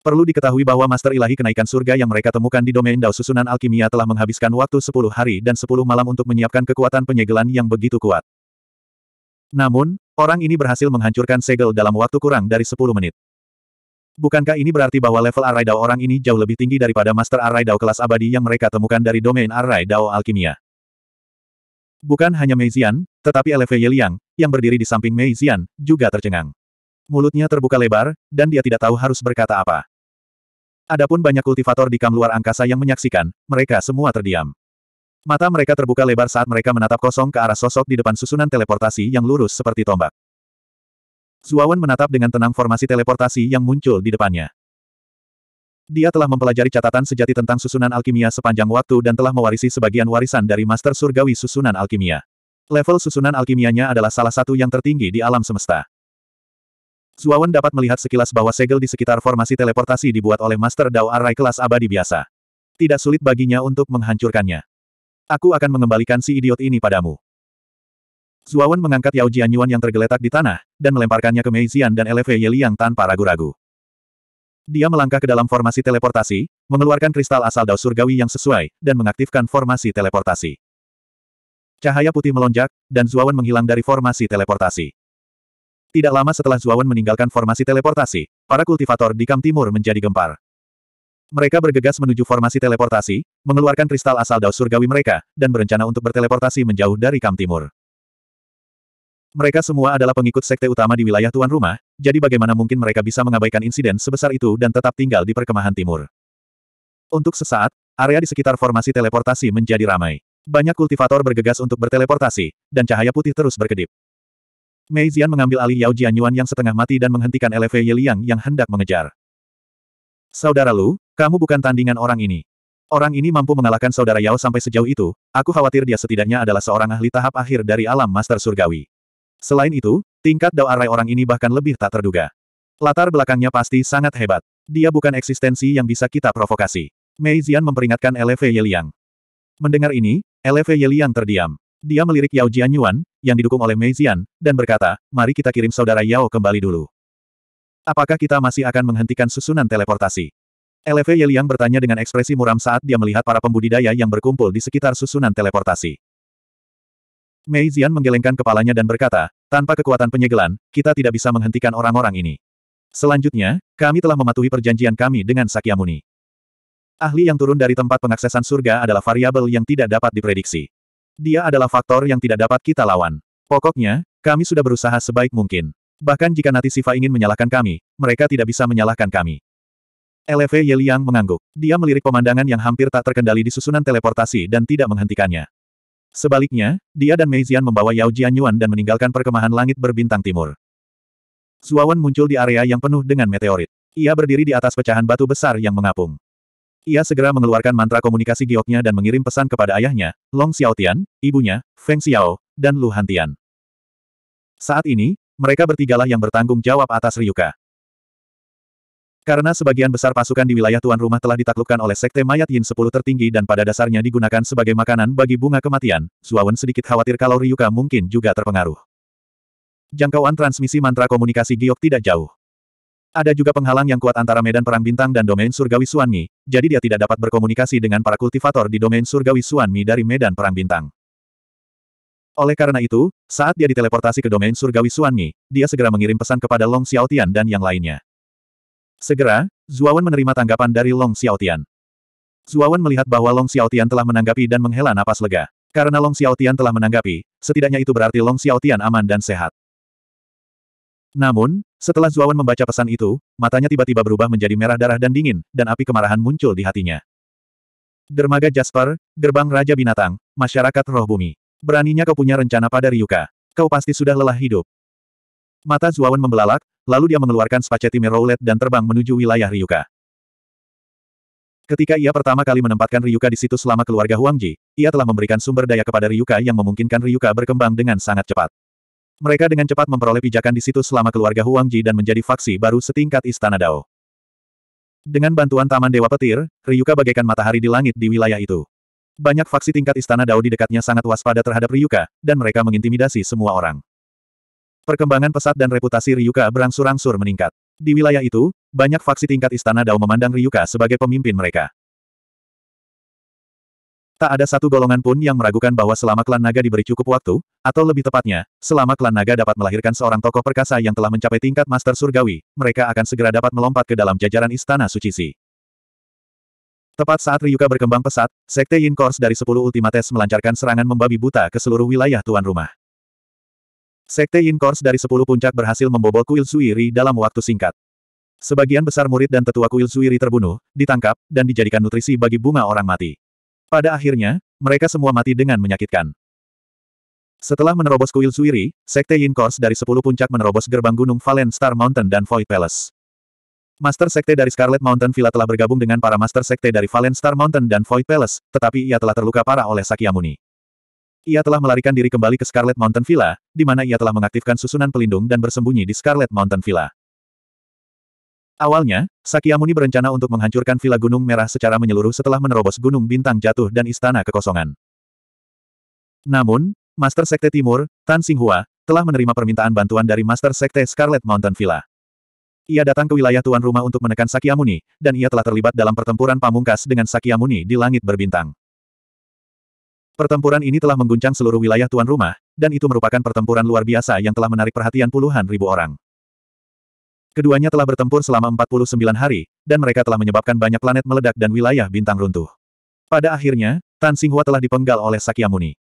Perlu diketahui bahwa Master Ilahi Kenaikan Surga yang mereka temukan di domain Dao Susunan Alkimia telah menghabiskan waktu 10 hari dan 10 malam untuk menyiapkan kekuatan penyegelan yang begitu kuat. Namun, orang ini berhasil menghancurkan segel dalam waktu kurang dari 10 menit. Bukankah ini berarti bahwa level arai Dao orang ini jauh lebih tinggi daripada Master arai Dao kelas abadi yang mereka temukan dari domain arai Dao Alkimia? Bukan hanya Mei Zian, tetapi Eleve Yeliang, yang berdiri di samping Mei Zian, juga tercengang. Mulutnya terbuka lebar, dan dia tidak tahu harus berkata apa. Adapun banyak kultivator di kam luar angkasa yang menyaksikan, mereka semua terdiam. Mata mereka terbuka lebar saat mereka menatap kosong ke arah sosok di depan susunan teleportasi yang lurus seperti tombak. Zuawan menatap dengan tenang formasi teleportasi yang muncul di depannya. Dia telah mempelajari catatan sejati tentang susunan alkimia sepanjang waktu dan telah mewarisi sebagian warisan dari Master Surgawi Susunan Alkimia. Level susunan alkimianya adalah salah satu yang tertinggi di alam semesta. Zuawan dapat melihat sekilas bahwa segel di sekitar formasi teleportasi dibuat oleh Master Dao Arai kelas abadi biasa. Tidak sulit baginya untuk menghancurkannya. Aku akan mengembalikan si idiot ini padamu. Zuawan mengangkat Yao Jianyuan yang tergeletak di tanah, dan melemparkannya ke Mei Xian dan Eleve Yeliang tanpa ragu-ragu. Dia melangkah ke dalam formasi teleportasi, mengeluarkan kristal asal dao surgawi yang sesuai, dan mengaktifkan formasi teleportasi. Cahaya putih melonjak, dan Zuawan menghilang dari formasi teleportasi. Tidak lama setelah Zuawan meninggalkan formasi teleportasi, para kultivator di Kam Timur menjadi gempar. Mereka bergegas menuju formasi teleportasi, mengeluarkan kristal asal daus surgawi mereka, dan berencana untuk berteleportasi menjauh dari Kam Timur. Mereka semua adalah pengikut sekte utama di wilayah tuan rumah, jadi bagaimana mungkin mereka bisa mengabaikan insiden sebesar itu dan tetap tinggal di perkemahan timur. Untuk sesaat, area di sekitar formasi teleportasi menjadi ramai. Banyak kultivator bergegas untuk berteleportasi, dan cahaya putih terus berkedip. Mei Zian mengambil alih Yao Jianyuan yang setengah mati dan menghentikan Eleve Yeliang yang hendak mengejar. Saudara Lu, kamu bukan tandingan orang ini. Orang ini mampu mengalahkan saudara Yao sampai sejauh itu, aku khawatir dia setidaknya adalah seorang ahli tahap akhir dari alam master surgawi. Selain itu, tingkat Dao Arai orang ini bahkan lebih tak terduga. Latar belakangnya pasti sangat hebat. Dia bukan eksistensi yang bisa kita provokasi. Mei Zian memperingatkan Eleve Yeliang. Mendengar ini, Eleve Yeliang terdiam. Dia melirik Yao Jianyuan, yang didukung oleh Mei Zian, dan berkata, mari kita kirim saudara Yao kembali dulu. Apakah kita masih akan menghentikan susunan teleportasi? Eleve Yeliang bertanya dengan ekspresi muram saat dia melihat para pembudidaya yang berkumpul di sekitar susunan teleportasi. Mei Zian menggelengkan kepalanya dan berkata, tanpa kekuatan penyegelan, kita tidak bisa menghentikan orang-orang ini. Selanjutnya, kami telah mematuhi perjanjian kami dengan Sakyamuni. Ahli yang turun dari tempat pengaksesan surga adalah variabel yang tidak dapat diprediksi. Dia adalah faktor yang tidak dapat kita lawan. Pokoknya, kami sudah berusaha sebaik mungkin. Bahkan jika Nati Siva ingin menyalahkan kami, mereka tidak bisa menyalahkan kami. LV Yeliang mengangguk. Dia melirik pemandangan yang hampir tak terkendali di susunan teleportasi dan tidak menghentikannya. Sebaliknya, dia dan Mei membawa Yao Jianyuan dan meninggalkan perkemahan langit berbintang timur. Zuawan muncul di area yang penuh dengan meteorit. Ia berdiri di atas pecahan batu besar yang mengapung. Ia segera mengeluarkan mantra komunikasi gioknya dan mengirim pesan kepada ayahnya, Long Xiaotian, ibunya, Feng Xiao, dan Lu Hantian. Saat ini, mereka bertigalah yang bertanggung jawab atas Ryuka. Karena sebagian besar pasukan di wilayah tuan rumah telah ditaklukkan oleh sekte mayat Yin 10 tertinggi dan pada dasarnya digunakan sebagai makanan bagi bunga kematian, Suawen sedikit khawatir kalau Ryuka mungkin juga terpengaruh. Jangkauan transmisi mantra komunikasi giok tidak jauh. Ada juga penghalang yang kuat antara medan perang bintang dan domain surgawi Suanmi, jadi dia tidak dapat berkomunikasi dengan para kultivator di domain surgawi Suanmi dari medan perang bintang. Oleh karena itu, saat dia diteleportasi ke domain surgawi Suanmi, dia segera mengirim pesan kepada Long Xiaotian dan yang lainnya. Segera, Zuawan menerima tanggapan dari Long Xiaotian. Zuawan melihat bahwa Long Xiaotian telah menanggapi dan menghela napas lega. Karena Long Xiaotian telah menanggapi, setidaknya itu berarti Long Xiaotian aman dan sehat. Namun, setelah Zuawan membaca pesan itu, matanya tiba-tiba berubah menjadi merah darah dan dingin, dan api kemarahan muncul di hatinya. Dermaga Jasper, Gerbang Raja Binatang, Masyarakat Roh Bumi. Beraninya kau punya rencana pada Ryuka. Kau pasti sudah lelah hidup. Mata Zuawan membelalak, lalu dia mengeluarkan Spaceti meroulet dan terbang menuju wilayah Ryuka. Ketika ia pertama kali menempatkan Ryuka di situ selama keluarga Huangji, ia telah memberikan sumber daya kepada Ryuka yang memungkinkan Ryuka berkembang dengan sangat cepat. Mereka dengan cepat memperoleh pijakan di situ selama keluarga Huangji dan menjadi faksi baru setingkat Istana Dao. Dengan bantuan Taman Dewa Petir, Ryuka bagaikan matahari di langit di wilayah itu. Banyak faksi tingkat istana Dao di dekatnya sangat waspada terhadap Ryuka, dan mereka mengintimidasi semua orang. Perkembangan pesat dan reputasi Ryuka berangsur-angsur meningkat. Di wilayah itu, banyak faksi tingkat istana Dao memandang Ryuka sebagai pemimpin mereka. Tak ada satu golongan pun yang meragukan bahwa selama klan naga diberi cukup waktu, atau lebih tepatnya, selama klan naga dapat melahirkan seorang tokoh perkasa yang telah mencapai tingkat master surgawi, mereka akan segera dapat melompat ke dalam jajaran istana suci. Tepat saat Ryuka berkembang pesat, Sekte Yin Kors dari 10 Ultimates melancarkan serangan membabi buta ke seluruh wilayah tuan rumah. Sekte Yin Kors dari 10 puncak berhasil membobol kuil Suiri dalam waktu singkat. Sebagian besar murid dan tetua kuil Suiri terbunuh, ditangkap, dan dijadikan nutrisi bagi bunga orang mati. Pada akhirnya, mereka semua mati dengan menyakitkan. Setelah menerobos kuil Suiri, Sekte Yin Kors dari 10 puncak menerobos gerbang gunung Valen Star Mountain dan Void Palace. Master Sekte dari Scarlet Mountain Villa telah bergabung dengan para Master Sekte dari Valen Star Mountain dan Void Palace, tetapi ia telah terluka parah oleh Sakyamuni. Ia telah melarikan diri kembali ke Scarlet Mountain Villa, di mana ia telah mengaktifkan susunan pelindung dan bersembunyi di Scarlet Mountain Villa. Awalnya, Sakyamuni berencana untuk menghancurkan Villa Gunung Merah secara menyeluruh setelah menerobos Gunung Bintang Jatuh dan Istana Kekosongan. Namun, Master Sekte Timur, Tan Singhua telah menerima permintaan bantuan dari Master Sekte Scarlet Mountain Villa. Ia datang ke wilayah tuan rumah untuk menekan Sakyamuni, dan ia telah terlibat dalam pertempuran pamungkas dengan Sakyamuni di langit berbintang. Pertempuran ini telah mengguncang seluruh wilayah tuan rumah, dan itu merupakan pertempuran luar biasa yang telah menarik perhatian puluhan ribu orang. Keduanya telah bertempur selama 49 hari, dan mereka telah menyebabkan banyak planet meledak dan wilayah bintang runtuh. Pada akhirnya, Tan Singhua telah dipenggal oleh Sakyamuni.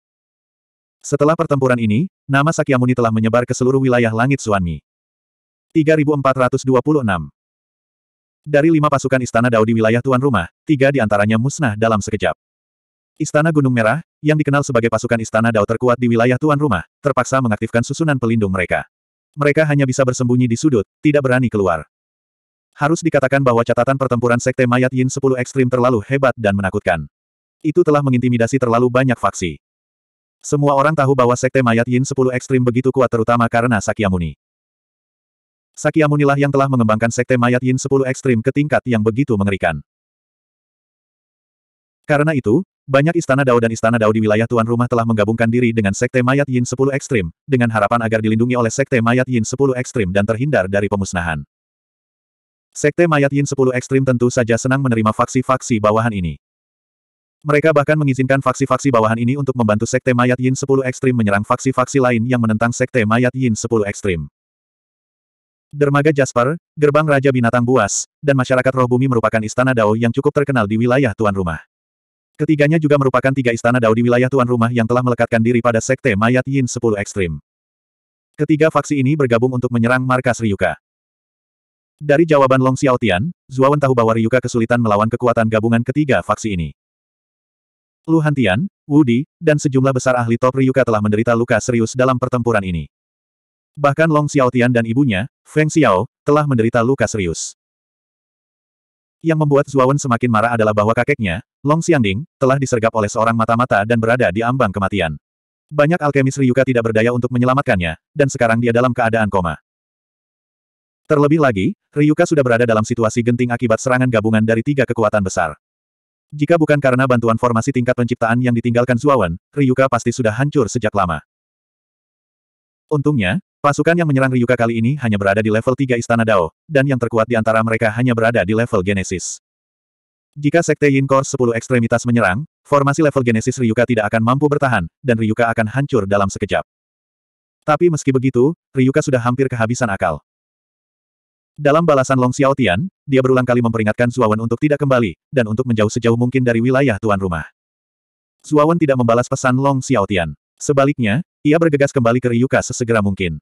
Setelah pertempuran ini, nama Sakyamuni telah menyebar ke seluruh wilayah langit Suanmi. 3426. Dari lima pasukan Istana Dao di wilayah Tuan Rumah, tiga di antaranya musnah dalam sekejap. Istana Gunung Merah, yang dikenal sebagai pasukan Istana Dao terkuat di wilayah Tuan Rumah, terpaksa mengaktifkan susunan pelindung mereka. Mereka hanya bisa bersembunyi di sudut, tidak berani keluar. Harus dikatakan bahwa catatan pertempuran Sekte Mayat Yin 10 Ekstrim terlalu hebat dan menakutkan. Itu telah mengintimidasi terlalu banyak faksi. Semua orang tahu bahwa Sekte Mayat Yin 10 Ekstrim begitu kuat terutama karena Sakyamuni. Sakyamunilah yang telah mengembangkan sekte mayat Yin 10 ekstrim ke tingkat yang begitu mengerikan. Karena itu, banyak istana Dao dan istana Dao di wilayah tuan rumah telah menggabungkan diri dengan sekte mayat Yin 10 ekstrim, dengan harapan agar dilindungi oleh sekte mayat Yin 10 ekstrim dan terhindar dari pemusnahan. Sekte mayat Yin 10 ekstrim tentu saja senang menerima faksi-faksi bawahan ini. Mereka bahkan mengizinkan faksi-faksi bawahan ini untuk membantu sekte mayat Yin 10 ekstrim menyerang faksi-faksi lain yang menentang sekte mayat Yin 10 ekstrim dermaga Jasper, gerbang Raja Binatang Buas, dan masyarakat roh bumi merupakan istana Dao yang cukup terkenal di wilayah tuan rumah. Ketiganya juga merupakan tiga istana Dao di wilayah tuan rumah yang telah melekatkan diri pada sekte mayat Yin 10 ekstrim. Ketiga faksi ini bergabung untuk menyerang markas Ryuka. Dari jawaban Long Xiaotian, Zuawan tahu bahwa Ryuka kesulitan melawan kekuatan gabungan ketiga faksi ini. Lu Hantian, Wudi, dan sejumlah besar ahli top Ryuka telah menderita luka serius dalam pertempuran ini. Bahkan Long Xiaotian dan ibunya, Feng Xiao, telah menderita luka serius. Yang membuat Zuawan semakin marah adalah bahwa kakeknya, Long Xiangding, telah disergap oleh seorang mata-mata dan berada di ambang kematian. Banyak alkemis Ryuka tidak berdaya untuk menyelamatkannya, dan sekarang dia dalam keadaan koma. Terlebih lagi, Ryuka sudah berada dalam situasi genting akibat serangan gabungan dari tiga kekuatan besar. Jika bukan karena bantuan formasi tingkat penciptaan yang ditinggalkan Zuawan, Ryuka pasti sudah hancur sejak lama. Untungnya, Pasukan yang menyerang Ryuka kali ini hanya berada di level 3 Istana Dao, dan yang terkuat di antara mereka hanya berada di level Genesis. Jika Sekte Yin Core 10 ekstremitas menyerang, formasi level Genesis Ryuka tidak akan mampu bertahan, dan Ryuka akan hancur dalam sekejap. Tapi meski begitu, Ryuka sudah hampir kehabisan akal. Dalam balasan Long Xiaotian, dia berulang kali memperingatkan Zuawan untuk tidak kembali, dan untuk menjauh sejauh mungkin dari wilayah tuan rumah. Zuawan tidak membalas pesan Long Xiaotian. Sebaliknya, ia bergegas kembali ke Ryuka sesegera mungkin.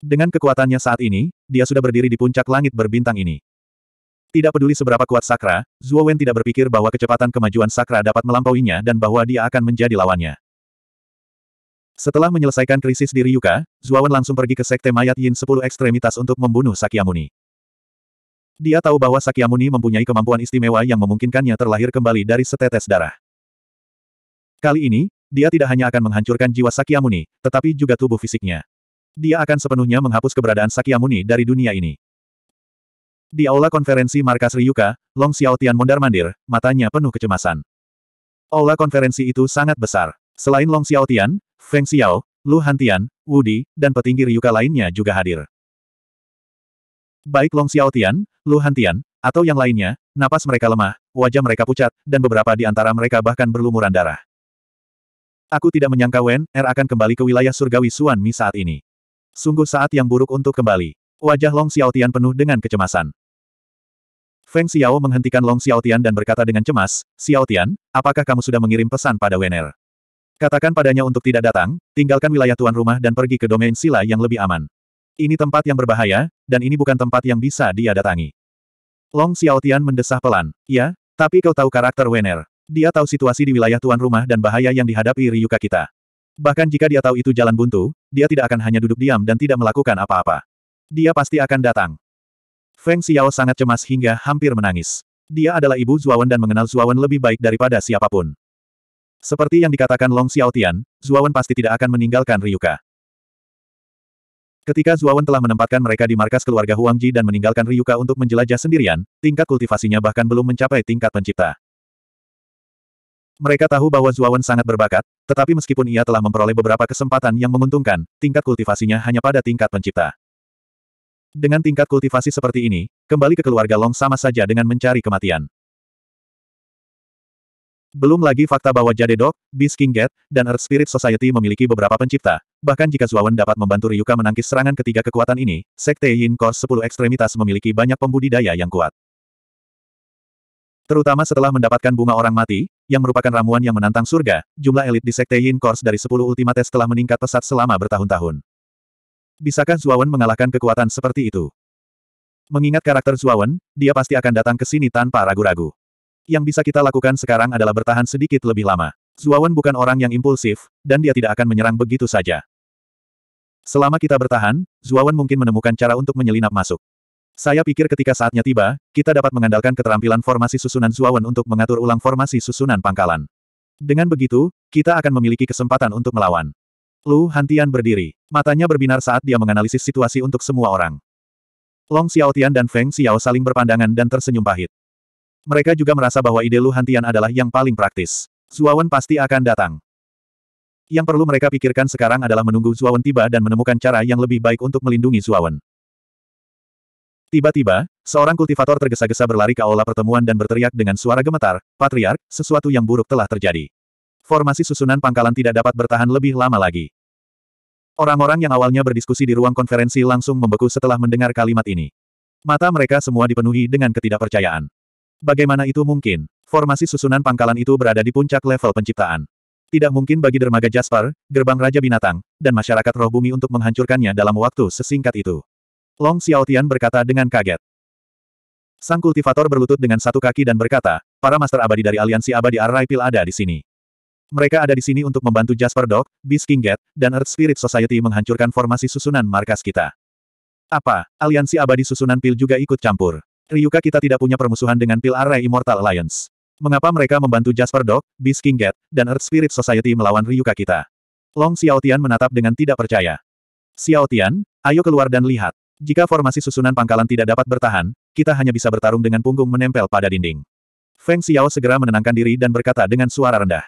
Dengan kekuatannya saat ini, dia sudah berdiri di puncak langit berbintang ini. Tidak peduli seberapa kuat Sakra, Zhuo Wen tidak berpikir bahwa kecepatan kemajuan Sakra dapat melampauinya dan bahwa dia akan menjadi lawannya. Setelah menyelesaikan krisis di Ryuka, Zhuo Wen langsung pergi ke Sekte Mayat Yin 10 Ekstremitas untuk membunuh Sakyamuni. Dia tahu bahwa Sakyamuni mempunyai kemampuan istimewa yang memungkinkannya terlahir kembali dari setetes darah. Kali ini, dia tidak hanya akan menghancurkan jiwa Sakyamuni, tetapi juga tubuh fisiknya. Dia akan sepenuhnya menghapus keberadaan Sakyamuni dari dunia ini. Di aula konferensi markas Ryuka, Long Xiaotian mondar-mandir, matanya penuh kecemasan. Aula konferensi itu sangat besar. Selain Long Xiaotian, Feng Xiao, Lu Hantian, Wu Di, dan petinggi Ryuka lainnya juga hadir. Baik Long Xiaotian, Lu Hantian, atau yang lainnya, napas mereka lemah, wajah mereka pucat, dan beberapa di antara mereka bahkan berlumuran darah. Aku tidak menyangka Wen Er akan kembali ke wilayah surgawi Suan Mi saat ini. Sungguh saat yang buruk untuk kembali. Wajah Long Xiaotian penuh dengan kecemasan. Feng Xiao menghentikan Long Xiaotian dan berkata dengan cemas, Xiaotian, apakah kamu sudah mengirim pesan pada Wener? Katakan padanya untuk tidak datang, tinggalkan wilayah tuan rumah dan pergi ke domain sila yang lebih aman. Ini tempat yang berbahaya, dan ini bukan tempat yang bisa dia datangi. Long Xiaotian mendesah pelan, ya, tapi kau tahu karakter Wener. Dia tahu situasi di wilayah tuan rumah dan bahaya yang dihadapi Ryuka kita. Bahkan jika dia tahu itu jalan buntu, dia tidak akan hanya duduk diam dan tidak melakukan apa-apa. Dia pasti akan datang. Feng Xiao sangat cemas hingga hampir menangis. Dia adalah ibu Zuawan dan mengenal Zuawan lebih baik daripada siapapun. Seperti yang dikatakan Long Xiaotian, Zuawan pasti tidak akan meninggalkan Ryuka. Ketika Zuawan telah menempatkan mereka di markas keluarga Huangji dan meninggalkan Ryuka untuk menjelajah sendirian, tingkat kultivasinya bahkan belum mencapai tingkat pencipta. Mereka tahu bahwa Zuawan sangat berbakat, tetapi meskipun ia telah memperoleh beberapa kesempatan yang menguntungkan, tingkat kultivasinya hanya pada tingkat pencipta. Dengan tingkat kultivasi seperti ini, kembali ke keluarga Long sama saja dengan mencari kematian. Belum lagi fakta bahwa Jade Dog, Beast King Gate, dan Earth Spirit Society memiliki beberapa pencipta. Bahkan jika Zuawan dapat membantu Ryuka menangkis serangan ketiga kekuatan ini, Sekte Yin Course 10 Ekstremitas memiliki banyak pembudidaya yang kuat. Terutama setelah mendapatkan bunga orang mati, yang merupakan ramuan yang menantang surga, jumlah elit di Sekte Yin Kors dari 10 Ultimates telah meningkat pesat selama bertahun-tahun. Bisakah Zuawan mengalahkan kekuatan seperti itu? Mengingat karakter Zuawan, dia pasti akan datang ke sini tanpa ragu-ragu. Yang bisa kita lakukan sekarang adalah bertahan sedikit lebih lama. Zuawan bukan orang yang impulsif, dan dia tidak akan menyerang begitu saja. Selama kita bertahan, Zuawan mungkin menemukan cara untuk menyelinap masuk. Saya pikir ketika saatnya tiba, kita dapat mengandalkan keterampilan formasi susunan Zuawan untuk mengatur ulang formasi susunan pangkalan. Dengan begitu, kita akan memiliki kesempatan untuk melawan. Lu Hantian berdiri. Matanya berbinar saat dia menganalisis situasi untuk semua orang. Long Xiaotian dan Feng Xiao saling berpandangan dan tersenyum pahit. Mereka juga merasa bahwa ide Lu Hantian adalah yang paling praktis. Zuawan pasti akan datang. Yang perlu mereka pikirkan sekarang adalah menunggu Zuawan tiba dan menemukan cara yang lebih baik untuk melindungi Zuawan. Tiba-tiba, seorang kultivator tergesa-gesa berlari ke aula pertemuan dan berteriak dengan suara gemetar, Patriark, sesuatu yang buruk telah terjadi. Formasi susunan pangkalan tidak dapat bertahan lebih lama lagi. Orang-orang yang awalnya berdiskusi di ruang konferensi langsung membeku setelah mendengar kalimat ini. Mata mereka semua dipenuhi dengan ketidakpercayaan. Bagaimana itu mungkin? Formasi susunan pangkalan itu berada di puncak level penciptaan. Tidak mungkin bagi dermaga Jasper, gerbang Raja Binatang, dan masyarakat roh bumi untuk menghancurkannya dalam waktu sesingkat itu. Long Xiaotian berkata dengan kaget. Sang kultivator berlutut dengan satu kaki dan berkata, para master abadi dari aliansi abadi Arraipil ada di sini. Mereka ada di sini untuk membantu Jasper Dog, Beast King Gate, dan Earth Spirit Society menghancurkan formasi susunan markas kita. Apa, aliansi abadi susunan pil juga ikut campur? Ryuka kita tidak punya permusuhan dengan pil Array Immortal Alliance. Mengapa mereka membantu Jasper Dog, Beast King Gate, dan Earth Spirit Society melawan Ryuka kita? Long Xiaotian menatap dengan tidak percaya. Xiaotian, ayo keluar dan lihat. Jika formasi susunan pangkalan tidak dapat bertahan, kita hanya bisa bertarung dengan punggung menempel pada dinding. Feng Xiao segera menenangkan diri dan berkata dengan suara rendah.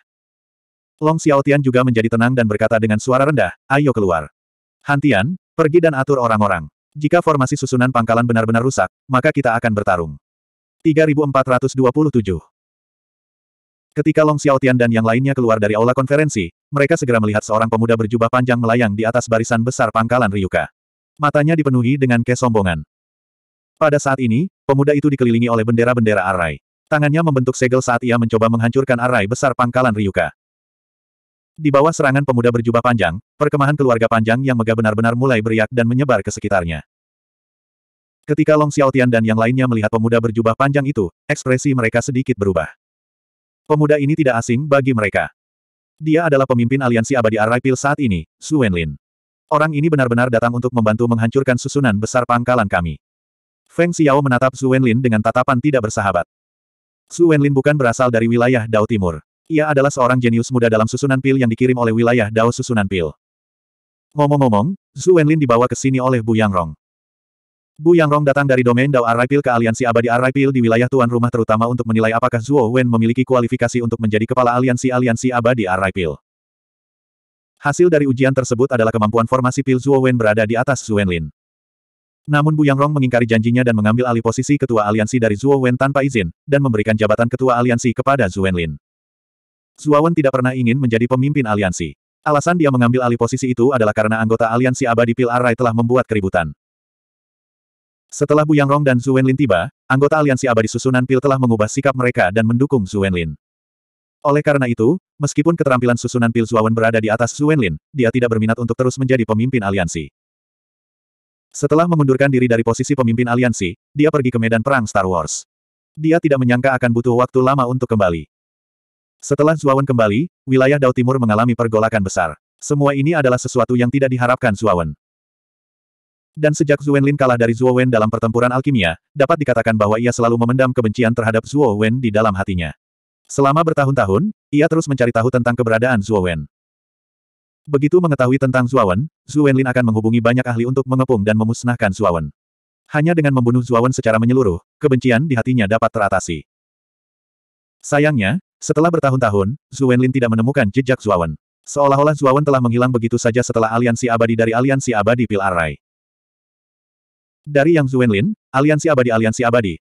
Long Xiaotian juga menjadi tenang dan berkata dengan suara rendah, ayo keluar. Hantian, pergi dan atur orang-orang. Jika formasi susunan pangkalan benar-benar rusak, maka kita akan bertarung. 3427 Ketika Long Xiaotian dan yang lainnya keluar dari aula konferensi, mereka segera melihat seorang pemuda berjubah panjang melayang di atas barisan besar pangkalan Ryuka. Matanya dipenuhi dengan kesombongan. Pada saat ini, pemuda itu dikelilingi oleh bendera-bendera Arai. Tangannya membentuk segel saat ia mencoba menghancurkan Arai besar pangkalan Ryuka. Di bawah serangan pemuda berjubah panjang, perkemahan keluarga panjang yang megah benar-benar mulai beriak dan menyebar ke sekitarnya. Ketika Long Xiaotian dan yang lainnya melihat pemuda berjubah panjang itu, ekspresi mereka sedikit berubah. Pemuda ini tidak asing bagi mereka. Dia adalah pemimpin aliansi abadi Arai Pil saat ini, Su Wenlin. Orang ini benar-benar datang untuk membantu menghancurkan susunan besar pangkalan kami. Feng Xiao menatap Zhu Wenlin dengan tatapan tidak bersahabat. Zhu Wenlin bukan berasal dari wilayah Dao Timur. Ia adalah seorang jenius muda dalam susunan pil yang dikirim oleh wilayah Dao susunan pil. Ngomong-ngomong, Zhu Wenlin dibawa ke sini oleh Bu Yangrong. Bu Yangrong datang dari domain Dao Pil ke aliansi abadi Pil di wilayah tuan rumah terutama untuk menilai apakah Zhuo Wen memiliki kualifikasi untuk menjadi kepala aliansi aliansi abadi Pil. Hasil dari ujian tersebut adalah kemampuan formasi pil Zuo Wen berada di atas Zuo Lin. Namun Bu Yangrong mengingkari janjinya dan mengambil alih posisi ketua aliansi dari Zuo Wen tanpa izin, dan memberikan jabatan ketua aliansi kepada Zuo Lin. Zuo Wen tidak pernah ingin menjadi pemimpin aliansi. Alasan dia mengambil alih posisi itu adalah karena anggota aliansi abadi Pil Arai telah membuat keributan. Setelah Bu Yangrong dan Zuo Lin tiba, anggota aliansi abadi susunan Pil telah mengubah sikap mereka dan mendukung Zuo Lin. Oleh karena itu, meskipun keterampilan susunan pil Zuawan berada di atas Lin, dia tidak berminat untuk terus menjadi pemimpin aliansi. Setelah mengundurkan diri dari posisi pemimpin aliansi, dia pergi ke medan perang Star Wars. Dia tidak menyangka akan butuh waktu lama untuk kembali. Setelah Zuawan kembali, wilayah Dao Timur mengalami pergolakan besar. Semua ini adalah sesuatu yang tidak diharapkan Zuawan. Dan sejak Lin kalah dari Zuo dalam pertempuran alkimia, dapat dikatakan bahwa ia selalu memendam kebencian terhadap Zuo di dalam hatinya. Selama bertahun-tahun, ia terus mencari tahu tentang keberadaan Wen. Begitu mengetahui tentang Zuo Wenlin akan menghubungi banyak ahli untuk mengepung dan memusnahkan Wen. Hanya dengan membunuh Wen secara menyeluruh, kebencian di hatinya dapat teratasi. Sayangnya, setelah bertahun-tahun, Wenlin tidak menemukan jejak Wen. Seolah-olah Wen telah menghilang begitu saja setelah aliansi abadi dari aliansi abadi Pil Arai. Dari yang Wenlin, aliansi abadi-aliansi abadi,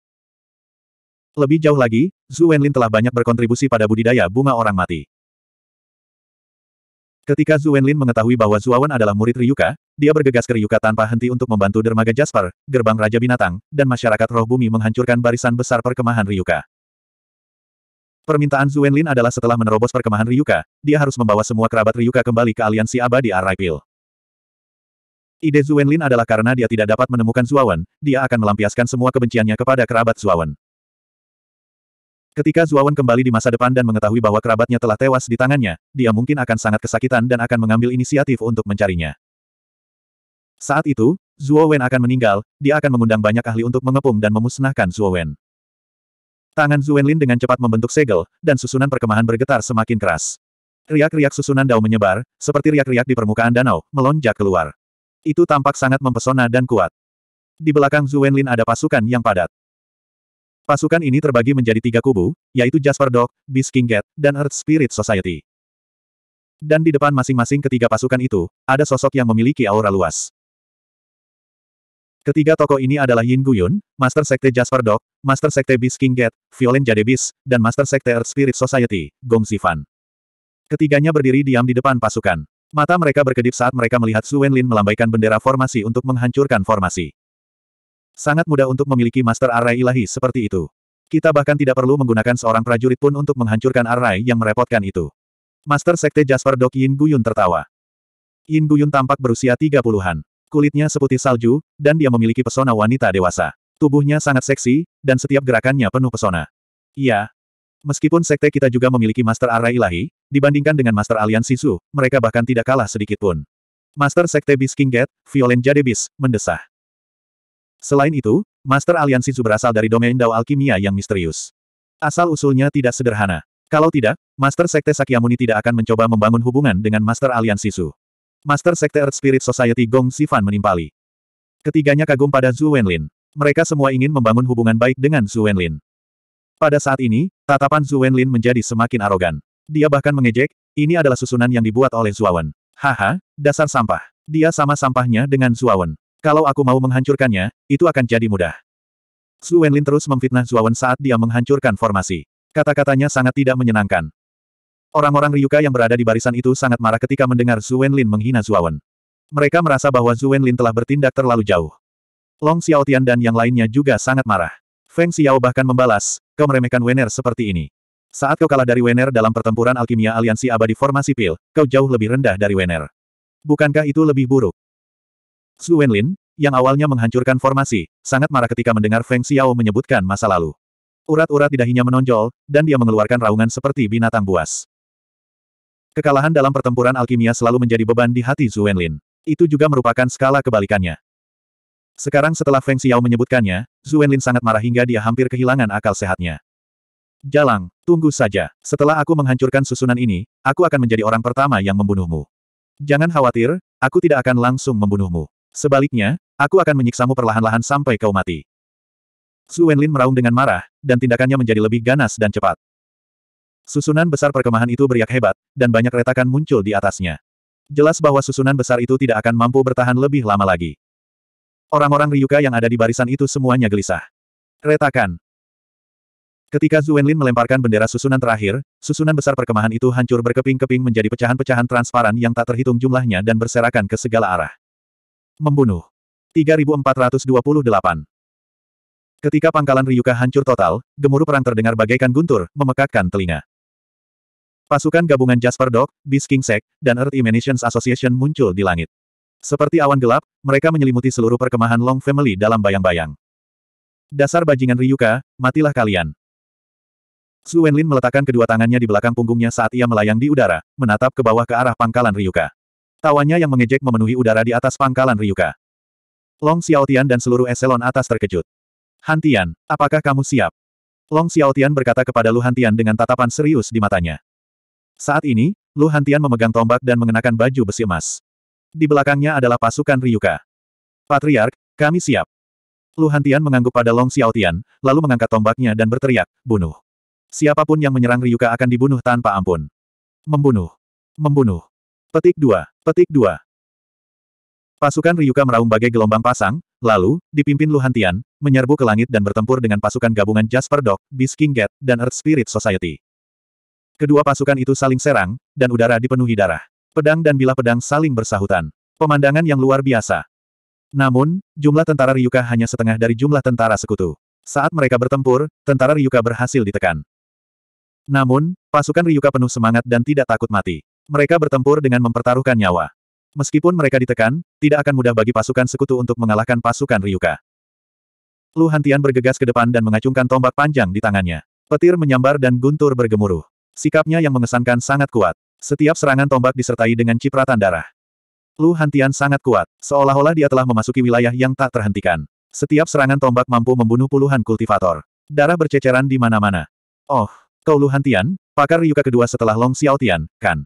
Lebih jauh lagi, Zhu Wenlin telah banyak berkontribusi pada budidaya bunga orang mati. Ketika Zhu Wenlin mengetahui bahwa Zuawan adalah murid Ryuka, dia bergegas ke Ryuka tanpa henti untuk membantu dermaga Jasper, gerbang Raja Binatang, dan masyarakat roh bumi menghancurkan barisan besar perkemahan Ryuka. Permintaan Zhu Wenlin adalah setelah menerobos perkemahan Ryuka, dia harus membawa semua kerabat Ryuka kembali ke aliansi abadi Arraipil. Ide Zhu Wenlin adalah karena dia tidak dapat menemukan Zuawan, dia akan melampiaskan semua kebenciannya kepada kerabat Zuawan. Ketika Zuawan kembali di masa depan dan mengetahui bahwa kerabatnya telah tewas di tangannya, dia mungkin akan sangat kesakitan dan akan mengambil inisiatif untuk mencarinya. Saat itu, Zuo akan meninggal, dia akan mengundang banyak ahli untuk mengepung dan memusnahkan Zuo Tangan Zuo Lin dengan cepat membentuk segel, dan susunan perkemahan bergetar semakin keras. Riak-riak susunan dao menyebar, seperti riak-riak di permukaan danau, melonjak keluar. Itu tampak sangat mempesona dan kuat. Di belakang Zuo Lin ada pasukan yang padat. Pasukan ini terbagi menjadi tiga kubu, yaitu Jasper Dog, Beast King dan Earth Spirit Society. Dan di depan masing-masing ketiga pasukan itu, ada sosok yang memiliki aura luas. Ketiga tokoh ini adalah Yin Guyun, Master Sekte Jasper Dog, Master Sekte Beast King Gat, Violent Beast, dan Master Sekte Earth Spirit Society, Gong Sifan. Ketiganya berdiri diam di depan pasukan. Mata mereka berkedip saat mereka melihat Su Lin melambaikan bendera formasi untuk menghancurkan formasi. Sangat mudah untuk memiliki Master Array ilahi seperti itu. Kita bahkan tidak perlu menggunakan seorang prajurit pun untuk menghancurkan Array yang merepotkan itu. Master Sekte Jasper Dok Yin Guyun tertawa. Yin Guyun tampak berusia 30-an. Kulitnya seputih salju, dan dia memiliki pesona wanita dewasa. Tubuhnya sangat seksi, dan setiap gerakannya penuh pesona. Iya. Meskipun sekte kita juga memiliki Master Array Ilahi, dibandingkan dengan Master Aliansi Su, mereka bahkan tidak kalah sedikit pun. Master Sekte Beast King Violent Jade Beast, mendesah. Selain itu, Master Aliansi Zu berasal dari domain Dao Alkimia yang misterius. Asal-usulnya tidak sederhana. Kalau tidak, Master Sekte Sakyamuni tidak akan mencoba membangun hubungan dengan Master Aliansi Zu. Master Sekte Earth Spirit Society Gong Sifan menimpali. Ketiganya kagum pada Zhu Wenlin. Mereka semua ingin membangun hubungan baik dengan Zhu Wenlin. Pada saat ini, tatapan Zhu Wenlin menjadi semakin arogan. Dia bahkan mengejek, ini adalah susunan yang dibuat oleh Zuawan. Haha, dasar sampah. Dia sama sampahnya dengan Zuawan. Kalau aku mau menghancurkannya, itu akan jadi mudah. Su Wenlin terus memfitnah Wen saat dia menghancurkan formasi. Kata-katanya sangat tidak menyenangkan. Orang-orang Ryuka yang berada di barisan itu sangat marah ketika mendengar Su Wenlin menghina Wen. Mereka merasa bahwa Su Wenlin telah bertindak terlalu jauh. Long Xiaotian dan yang lainnya juga sangat marah. Feng Xiao bahkan membalas, kau meremehkan Wener seperti ini. Saat kau kalah dari Wener dalam pertempuran alkimia aliansi abadi formasi pil, kau jauh lebih rendah dari Wener. Bukankah itu lebih buruk? Xu Wenlin, yang awalnya menghancurkan formasi, sangat marah ketika mendengar Feng Xiao menyebutkan masa lalu. Urat-urat di hanya menonjol, dan dia mengeluarkan raungan seperti binatang buas. Kekalahan dalam pertempuran alkimia selalu menjadi beban di hati Zhu Wenlin. Itu juga merupakan skala kebalikannya. Sekarang setelah Feng Xiao menyebutkannya, Zhu Wenlin sangat marah hingga dia hampir kehilangan akal sehatnya. Jalang, tunggu saja. Setelah aku menghancurkan susunan ini, aku akan menjadi orang pertama yang membunuhmu. Jangan khawatir, aku tidak akan langsung membunuhmu. Sebaliknya, aku akan menyiksamu perlahan-lahan sampai kau mati. Su Wenlin meraung dengan marah, dan tindakannya menjadi lebih ganas dan cepat. Susunan besar perkemahan itu beriak hebat, dan banyak retakan muncul di atasnya. Jelas bahwa susunan besar itu tidak akan mampu bertahan lebih lama lagi. Orang-orang Ryuka yang ada di barisan itu semuanya gelisah. Retakan. Ketika Zhu Wenlin melemparkan bendera susunan terakhir, susunan besar perkemahan itu hancur berkeping-keping menjadi pecahan-pecahan transparan yang tak terhitung jumlahnya dan berserakan ke segala arah. Membunuh. 3428. Ketika pangkalan Ryuka hancur total, gemuruh perang terdengar bagaikan guntur, memekakkan telinga. Pasukan gabungan Jasper Dog, Beast King Sek, dan Earth Emanations Association muncul di langit. Seperti awan gelap, mereka menyelimuti seluruh perkemahan Long Family dalam bayang-bayang. Dasar bajingan Ryuka, matilah kalian. Su Wenlin meletakkan kedua tangannya di belakang punggungnya saat ia melayang di udara, menatap ke bawah ke arah pangkalan Ryuka. Tawanya yang mengejek memenuhi udara di atas pangkalan Ryuka. Long Xiaotian dan seluruh eselon atas terkejut. Hantian, apakah kamu siap? Long Xiaotian berkata kepada Lu Hantian dengan tatapan serius di matanya. Saat ini, Lu Hantian memegang tombak dan mengenakan baju besi emas. Di belakangnya adalah pasukan Ryuka. Patriark, kami siap. Lu Hantian mengangguk pada Long Xiaotian, lalu mengangkat tombaknya dan berteriak, bunuh. Siapapun yang menyerang Ryuka akan dibunuh tanpa ampun. Membunuh. Membunuh. Petik 2. Petik 2. Pasukan Ryuka meraung bagai gelombang pasang, lalu, dipimpin Luhantian, menyerbu ke langit dan bertempur dengan pasukan gabungan Jasper Dog, Beast King dan Earth Spirit Society. Kedua pasukan itu saling serang, dan udara dipenuhi darah. Pedang dan bilah pedang saling bersahutan. Pemandangan yang luar biasa. Namun, jumlah tentara Ryuka hanya setengah dari jumlah tentara sekutu. Saat mereka bertempur, tentara Ryuka berhasil ditekan. Namun, pasukan Ryuka penuh semangat dan tidak takut mati. Mereka bertempur dengan mempertaruhkan nyawa. Meskipun mereka ditekan, tidak akan mudah bagi pasukan sekutu untuk mengalahkan pasukan Ryuka. Lu Hantian bergegas ke depan dan mengacungkan tombak panjang di tangannya. Petir menyambar dan guntur bergemuruh. Sikapnya yang mengesankan sangat kuat. Setiap serangan tombak disertai dengan cipratan darah. Lu Hantian sangat kuat, seolah-olah dia telah memasuki wilayah yang tak terhentikan. Setiap serangan tombak mampu membunuh puluhan kultivator. Darah berceceran di mana-mana. Oh, kau Lu Hantian, pakar Ryuka kedua setelah Long Xiaotian, kan?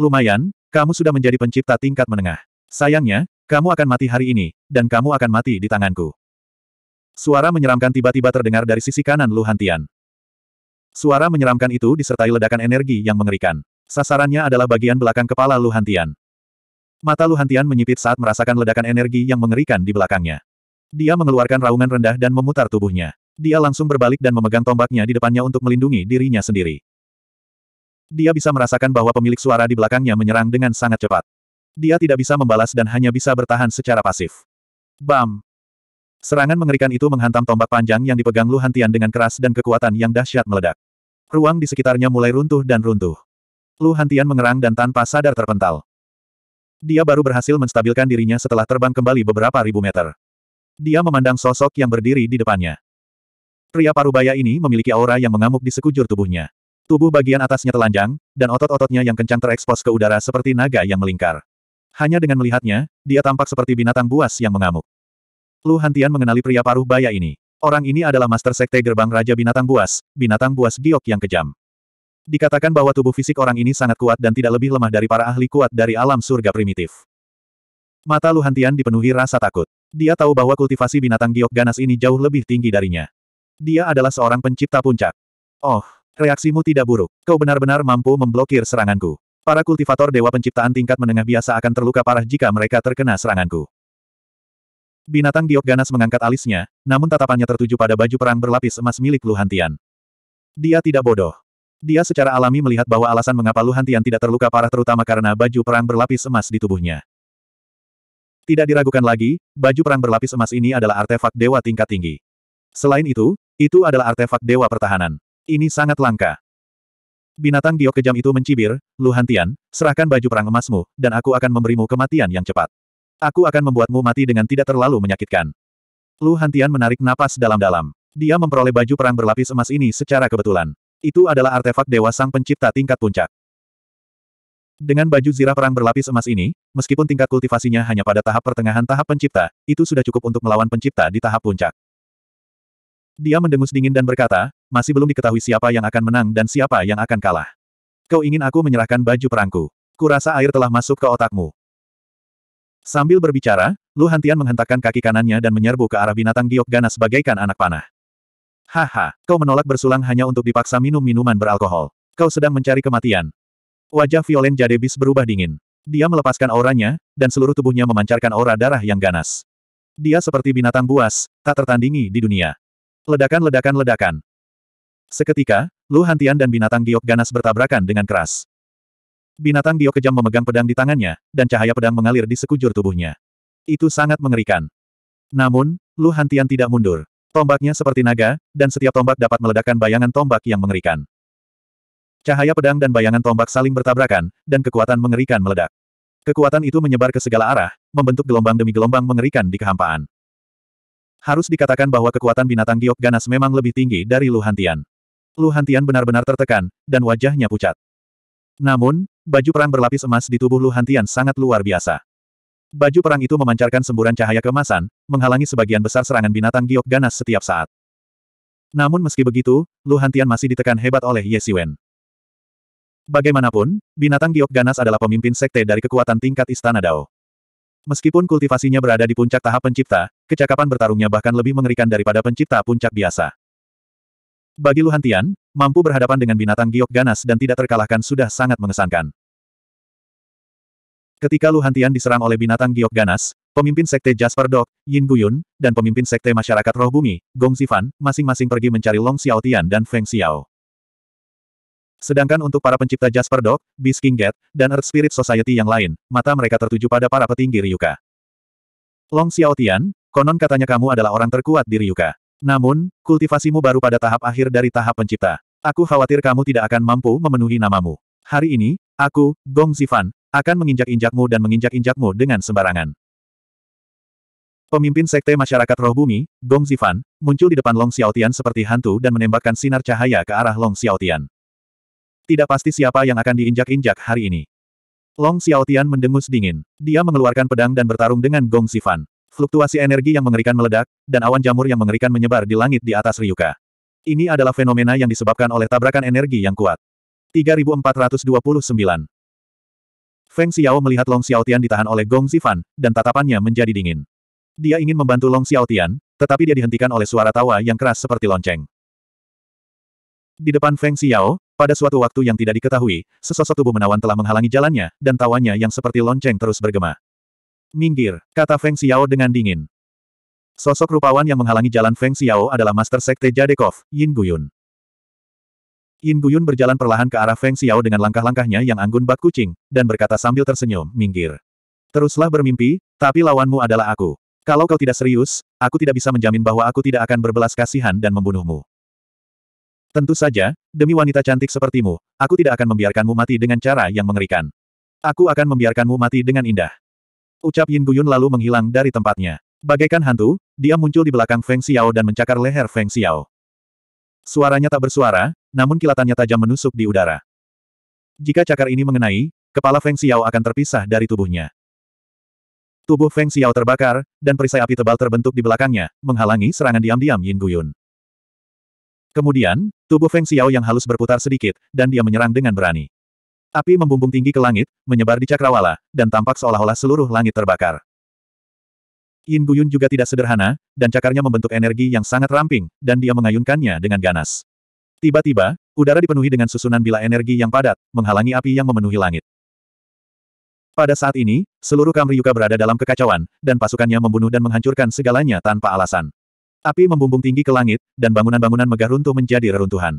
Lumayan, kamu sudah menjadi pencipta tingkat menengah. Sayangnya, kamu akan mati hari ini, dan kamu akan mati di tanganku. Suara menyeramkan tiba-tiba terdengar dari sisi kanan Lu Hantian. Suara menyeramkan itu disertai ledakan energi yang mengerikan. Sasarannya adalah bagian belakang kepala Lu Hantian. Mata Lu Hantian menyipit saat merasakan ledakan energi yang mengerikan di belakangnya. Dia mengeluarkan raungan rendah dan memutar tubuhnya. Dia langsung berbalik dan memegang tombaknya di depannya untuk melindungi dirinya sendiri. Dia bisa merasakan bahwa pemilik suara di belakangnya menyerang dengan sangat cepat. Dia tidak bisa membalas dan hanya bisa bertahan secara pasif. Bam! Serangan mengerikan itu menghantam tombak panjang yang dipegang Luhantian dengan keras dan kekuatan yang dahsyat meledak. Ruang di sekitarnya mulai runtuh dan runtuh. Luhantian mengerang dan tanpa sadar terpental. Dia baru berhasil menstabilkan dirinya setelah terbang kembali beberapa ribu meter. Dia memandang sosok yang berdiri di depannya. Pria parubaya ini memiliki aura yang mengamuk di sekujur tubuhnya. Tubuh bagian atasnya telanjang, dan otot-ototnya yang kencang terekspos ke udara seperti naga yang melingkar. Hanya dengan melihatnya, dia tampak seperti binatang buas yang mengamuk. Lu Hantian mengenali pria paruh baya ini. Orang ini adalah Master Sekte Gerbang Raja Binatang Buas, binatang buas giok yang kejam. Dikatakan bahwa tubuh fisik orang ini sangat kuat dan tidak lebih lemah dari para ahli kuat dari alam surga primitif. Mata Lu Hantian dipenuhi rasa takut. Dia tahu bahwa kultivasi binatang giok ganas ini jauh lebih tinggi darinya. Dia adalah seorang pencipta puncak. Oh, Reaksimu tidak buruk. Kau benar-benar mampu memblokir seranganku. Para kultivator dewa penciptaan tingkat menengah biasa akan terluka parah jika mereka terkena seranganku. Binatang giok ganas mengangkat alisnya, namun tatapannya tertuju pada baju perang berlapis emas milik Luhantian. Dia tidak bodoh. Dia secara alami melihat bahwa alasan mengapa Luhantian tidak terluka parah terutama karena baju perang berlapis emas di tubuhnya. Tidak diragukan lagi, baju perang berlapis emas ini adalah artefak dewa tingkat tinggi. Selain itu, itu adalah artefak dewa pertahanan. Ini sangat langka. Binatang giok kejam itu mencibir, Lu Hantian, serahkan baju perang emasmu, dan aku akan memberimu kematian yang cepat. Aku akan membuatmu mati dengan tidak terlalu menyakitkan. Lu Hantian menarik napas dalam-dalam. Dia memperoleh baju perang berlapis emas ini secara kebetulan. Itu adalah artefak dewa sang pencipta tingkat puncak. Dengan baju zirah perang berlapis emas ini, meskipun tingkat kultivasinya hanya pada tahap pertengahan tahap pencipta, itu sudah cukup untuk melawan pencipta di tahap puncak. Dia mendengus dingin dan berkata, masih belum diketahui siapa yang akan menang dan siapa yang akan kalah. Kau ingin aku menyerahkan baju perangku. Kurasa air telah masuk ke otakmu. Sambil berbicara, Lu Hantian menghentakkan kaki kanannya dan menyerbu ke arah binatang giok ganas bagaikan anak panah. Haha, kau menolak bersulang hanya untuk dipaksa minum minuman beralkohol. Kau sedang mencari kematian. Wajah Violen Jadebis berubah dingin. Dia melepaskan auranya, dan seluruh tubuhnya memancarkan aura darah yang ganas. Dia seperti binatang buas, tak tertandingi di dunia. Ledakan-ledakan-ledakan. Seketika, Lu Hantian dan binatang giok ganas bertabrakan dengan keras. Binatang giok kejam memegang pedang di tangannya, dan cahaya pedang mengalir di sekujur tubuhnya. Itu sangat mengerikan. Namun, Lu Hantian tidak mundur. Tombaknya seperti naga, dan setiap tombak dapat meledakkan bayangan tombak yang mengerikan. Cahaya pedang dan bayangan tombak saling bertabrakan, dan kekuatan mengerikan meledak. Kekuatan itu menyebar ke segala arah, membentuk gelombang demi gelombang mengerikan di kehampaan. Harus dikatakan bahwa kekuatan binatang giok ganas memang lebih tinggi dari Lu Hantian. Lu Hantian benar-benar tertekan, dan wajahnya pucat. Namun, baju perang berlapis emas di tubuh Lu Hantian sangat luar biasa. Baju perang itu memancarkan semburan cahaya kemasan, menghalangi sebagian besar serangan binatang giok ganas setiap saat. Namun meski begitu, Lu Hantian masih ditekan hebat oleh Ye Siwen. Bagaimanapun, binatang giok ganas adalah pemimpin sekte dari kekuatan tingkat Istana Dao. Meskipun kultivasinya berada di puncak tahap pencipta, kecakapan bertarungnya bahkan lebih mengerikan daripada pencipta puncak biasa. Bagi Luhan Tian, mampu berhadapan dengan binatang giok ganas dan tidak terkalahkan sudah sangat mengesankan. Ketika Luhan Tian diserang oleh binatang giok ganas, pemimpin sekte Jasper Dog, Yin Guyun, dan pemimpin sekte masyarakat roh bumi, Gong Zifan, masing-masing pergi mencari Long Xiao Tian dan Feng Xiao. Sedangkan untuk para pencipta Jasper Dog, Beast King Get, dan Earth Spirit Society yang lain, mata mereka tertuju pada para petinggi Ryuka. Long Xiao Tian, konon katanya kamu adalah orang terkuat di Ryuka. Namun, kultivasimu baru pada tahap akhir dari tahap pencipta. Aku khawatir kamu tidak akan mampu memenuhi namamu. Hari ini, aku, Gong Zifan, akan menginjak-injakmu dan menginjak-injakmu dengan sembarangan. Pemimpin Sekte Masyarakat Roh Bumi, Gong Zifan, muncul di depan Long Xiaotian seperti hantu dan menembakkan sinar cahaya ke arah Long Xiaotian. Tidak pasti siapa yang akan diinjak-injak hari ini. Long Xiaotian mendengus dingin. Dia mengeluarkan pedang dan bertarung dengan Gong Zifan. Fluktuasi energi yang mengerikan meledak, dan awan jamur yang mengerikan menyebar di langit di atas Ryuka. Ini adalah fenomena yang disebabkan oleh tabrakan energi yang kuat. 3429 Feng Xiao melihat Long Xiaotian ditahan oleh Gong Zifan, dan tatapannya menjadi dingin. Dia ingin membantu Long Xiaotian, tetapi dia dihentikan oleh suara tawa yang keras seperti lonceng. Di depan Feng Xiao, pada suatu waktu yang tidak diketahui, sesosok tubuh menawan telah menghalangi jalannya, dan tawanya yang seperti lonceng terus bergema. Minggir, kata Feng Xiao dengan dingin. Sosok rupawan yang menghalangi jalan Feng Xiao adalah Master Sekte Jadekov, Yin Guyun. Yin Guyun berjalan perlahan ke arah Feng Xiao dengan langkah-langkahnya yang anggun bak kucing, dan berkata sambil tersenyum, minggir. Teruslah bermimpi, tapi lawanmu adalah aku. Kalau kau tidak serius, aku tidak bisa menjamin bahwa aku tidak akan berbelas kasihan dan membunuhmu. Tentu saja, demi wanita cantik sepertimu, aku tidak akan membiarkanmu mati dengan cara yang mengerikan. Aku akan membiarkanmu mati dengan indah. Ucap Yin Guyun lalu menghilang dari tempatnya. Bagaikan hantu, dia muncul di belakang Feng Xiao dan mencakar leher Feng Xiao. Suaranya tak bersuara, namun kilatannya tajam menusuk di udara. Jika cakar ini mengenai, kepala Feng Xiao akan terpisah dari tubuhnya. Tubuh Feng Xiao terbakar, dan perisai api tebal terbentuk di belakangnya, menghalangi serangan diam-diam Yin Guyun. Kemudian, tubuh Feng Xiao yang halus berputar sedikit, dan dia menyerang dengan berani. Api membumbung tinggi ke langit, menyebar di cakrawala, dan tampak seolah-olah seluruh langit terbakar. Yin Guyun juga tidak sederhana, dan cakarnya membentuk energi yang sangat ramping, dan dia mengayunkannya dengan ganas. Tiba-tiba, udara dipenuhi dengan susunan bila energi yang padat, menghalangi api yang memenuhi langit. Pada saat ini, seluruh Yuka berada dalam kekacauan, dan pasukannya membunuh dan menghancurkan segalanya tanpa alasan. Api membumbung tinggi ke langit, dan bangunan-bangunan megah runtuh menjadi reruntuhan.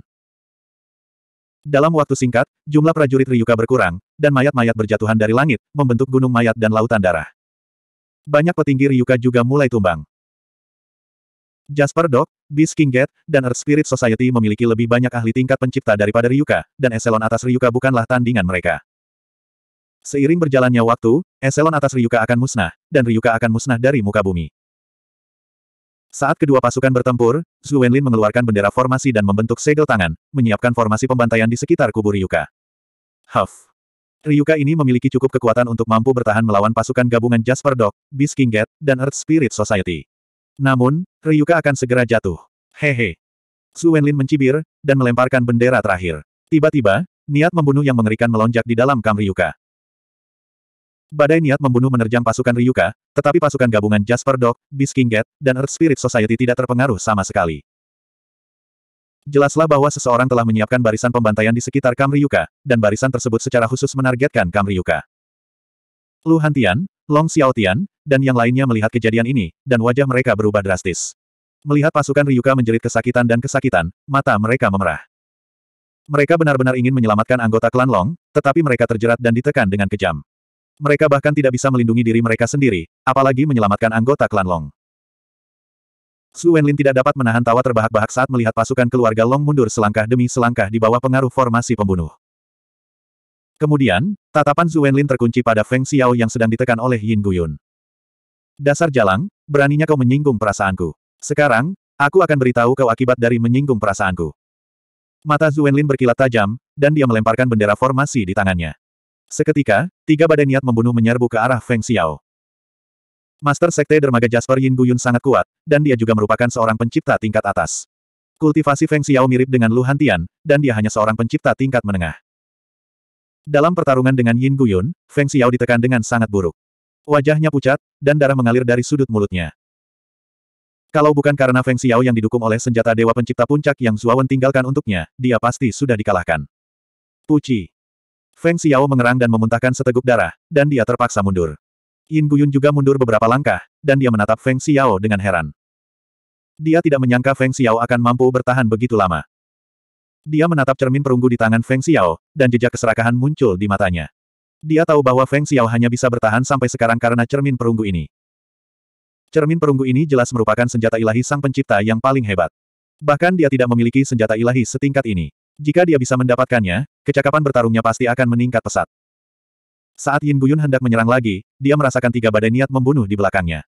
Dalam waktu singkat, jumlah prajurit Ryuka berkurang, dan mayat-mayat berjatuhan dari langit, membentuk gunung mayat dan lautan darah. Banyak petinggi Ryuka juga mulai tumbang. Jasper Dog, Beast King Gate, dan Earth Spirit Society memiliki lebih banyak ahli tingkat pencipta daripada Ryuka, dan eselon atas Ryuka bukanlah tandingan mereka. Seiring berjalannya waktu, eselon atas Ryuka akan musnah, dan Ryuka akan musnah dari muka bumi. Saat kedua pasukan bertempur, Zhu Wenlin mengeluarkan bendera formasi dan membentuk segel tangan, menyiapkan formasi pembantaian di sekitar kubur Ryuka. Huff. Ryuka ini memiliki cukup kekuatan untuk mampu bertahan melawan pasukan gabungan Jasper Dog, Beast King Get, dan Earth Spirit Society. Namun, Ryuka akan segera jatuh. Hehe. Zhu Wenlin mencibir, dan melemparkan bendera terakhir. Tiba-tiba, niat membunuh yang mengerikan melonjak di dalam kam Ryuka. Badai niat membunuh menerjang pasukan Ryuka, tetapi pasukan gabungan Jasper Dog, Beast King dan Earth Spirit Society tidak terpengaruh sama sekali. Jelaslah bahwa seseorang telah menyiapkan barisan pembantaian di sekitar Kam Ryuka, dan barisan tersebut secara khusus menargetkan Kam Ryuka. Lu Hantian, Long Xiaotian, dan yang lainnya melihat kejadian ini, dan wajah mereka berubah drastis. Melihat pasukan Ryuka menjerit kesakitan dan kesakitan, mata mereka memerah. Mereka benar-benar ingin menyelamatkan anggota klan Long, tetapi mereka terjerat dan ditekan dengan kejam. Mereka bahkan tidak bisa melindungi diri mereka sendiri, apalagi menyelamatkan anggota klan Long. Su Wenlin tidak dapat menahan tawa terbahak-bahak saat melihat pasukan keluarga Long mundur selangkah demi selangkah di bawah pengaruh formasi pembunuh. Kemudian, tatapan Su Wenlin terkunci pada Feng Xiao yang sedang ditekan oleh Yin Guyun. Dasar jalang, beraninya kau menyinggung perasaanku. Sekarang, aku akan beritahu kau akibat dari menyinggung perasaanku. Mata Zuenlin berkilat tajam, dan dia melemparkan bendera formasi di tangannya. Seketika, tiga badai niat membunuh menyerbu ke arah Feng Xiao. Master Sekte Dermaga Jasper Yin Guyun sangat kuat, dan dia juga merupakan seorang pencipta tingkat atas. Kultivasi Feng Xiao mirip dengan Lu Hantian, dan dia hanya seorang pencipta tingkat menengah. Dalam pertarungan dengan Yin Guyun, Feng Xiao ditekan dengan sangat buruk. Wajahnya pucat, dan darah mengalir dari sudut mulutnya. Kalau bukan karena Feng Xiao yang didukung oleh senjata Dewa Pencipta Puncak yang Zuawan tinggalkan untuknya, dia pasti sudah dikalahkan. Puci. Feng Xiao mengerang dan memuntahkan seteguk darah, dan dia terpaksa mundur. Yin Guyun juga mundur beberapa langkah, dan dia menatap Feng Xiao dengan heran. Dia tidak menyangka Feng Xiao akan mampu bertahan begitu lama. Dia menatap cermin perunggu di tangan Feng Xiao, dan jejak keserakahan muncul di matanya. Dia tahu bahwa Feng Xiao hanya bisa bertahan sampai sekarang karena cermin perunggu ini. Cermin perunggu ini jelas merupakan senjata ilahi sang pencipta yang paling hebat. Bahkan dia tidak memiliki senjata ilahi setingkat ini. Jika dia bisa mendapatkannya, kecakapan bertarungnya pasti akan meningkat pesat. Saat Yin Buyun hendak menyerang lagi, dia merasakan tiga badai niat membunuh di belakangnya.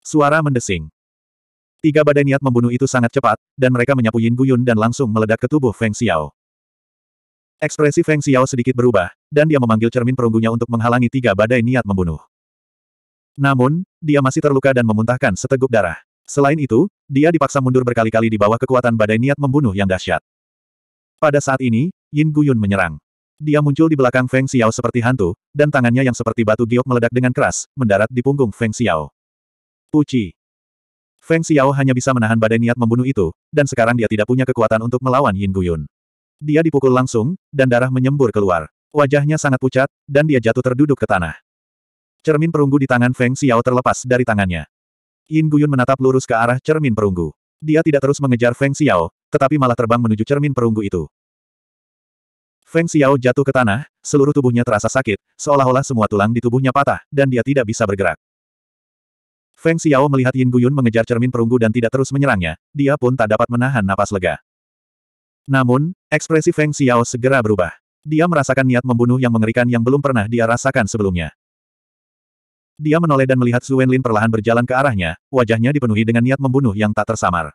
Suara mendesing. Tiga badai niat membunuh itu sangat cepat, dan mereka menyapu Yin Buyun dan langsung meledak ke tubuh Feng Xiao. Ekspresi Feng Xiao sedikit berubah, dan dia memanggil cermin perunggunya untuk menghalangi tiga badai niat membunuh. Namun, dia masih terluka dan memuntahkan seteguk darah. Selain itu, dia dipaksa mundur berkali-kali di bawah kekuatan badai niat membunuh yang dahsyat. Pada saat ini, Yin Guyun menyerang. Dia muncul di belakang Feng Xiao seperti hantu, dan tangannya yang seperti batu giok meledak dengan keras, mendarat di punggung Feng Xiao. Puci. Feng Xiao hanya bisa menahan badai niat membunuh itu, dan sekarang dia tidak punya kekuatan untuk melawan Yin Guyun. Dia dipukul langsung, dan darah menyembur keluar. Wajahnya sangat pucat, dan dia jatuh terduduk ke tanah. Cermin perunggu di tangan Feng Xiao terlepas dari tangannya. Yin Guyun menatap lurus ke arah cermin perunggu. Dia tidak terus mengejar Feng Xiao, tetapi malah terbang menuju cermin perunggu itu. Feng Xiao jatuh ke tanah, seluruh tubuhnya terasa sakit, seolah-olah semua tulang di tubuhnya patah, dan dia tidak bisa bergerak. Feng Xiao melihat Yin Guyun mengejar cermin perunggu dan tidak terus menyerangnya, dia pun tak dapat menahan napas lega. Namun, ekspresi Feng Xiao segera berubah. Dia merasakan niat membunuh yang mengerikan yang belum pernah dia rasakan sebelumnya. Dia menoleh dan melihat Su Wenlin perlahan berjalan ke arahnya, wajahnya dipenuhi dengan niat membunuh yang tak tersamar.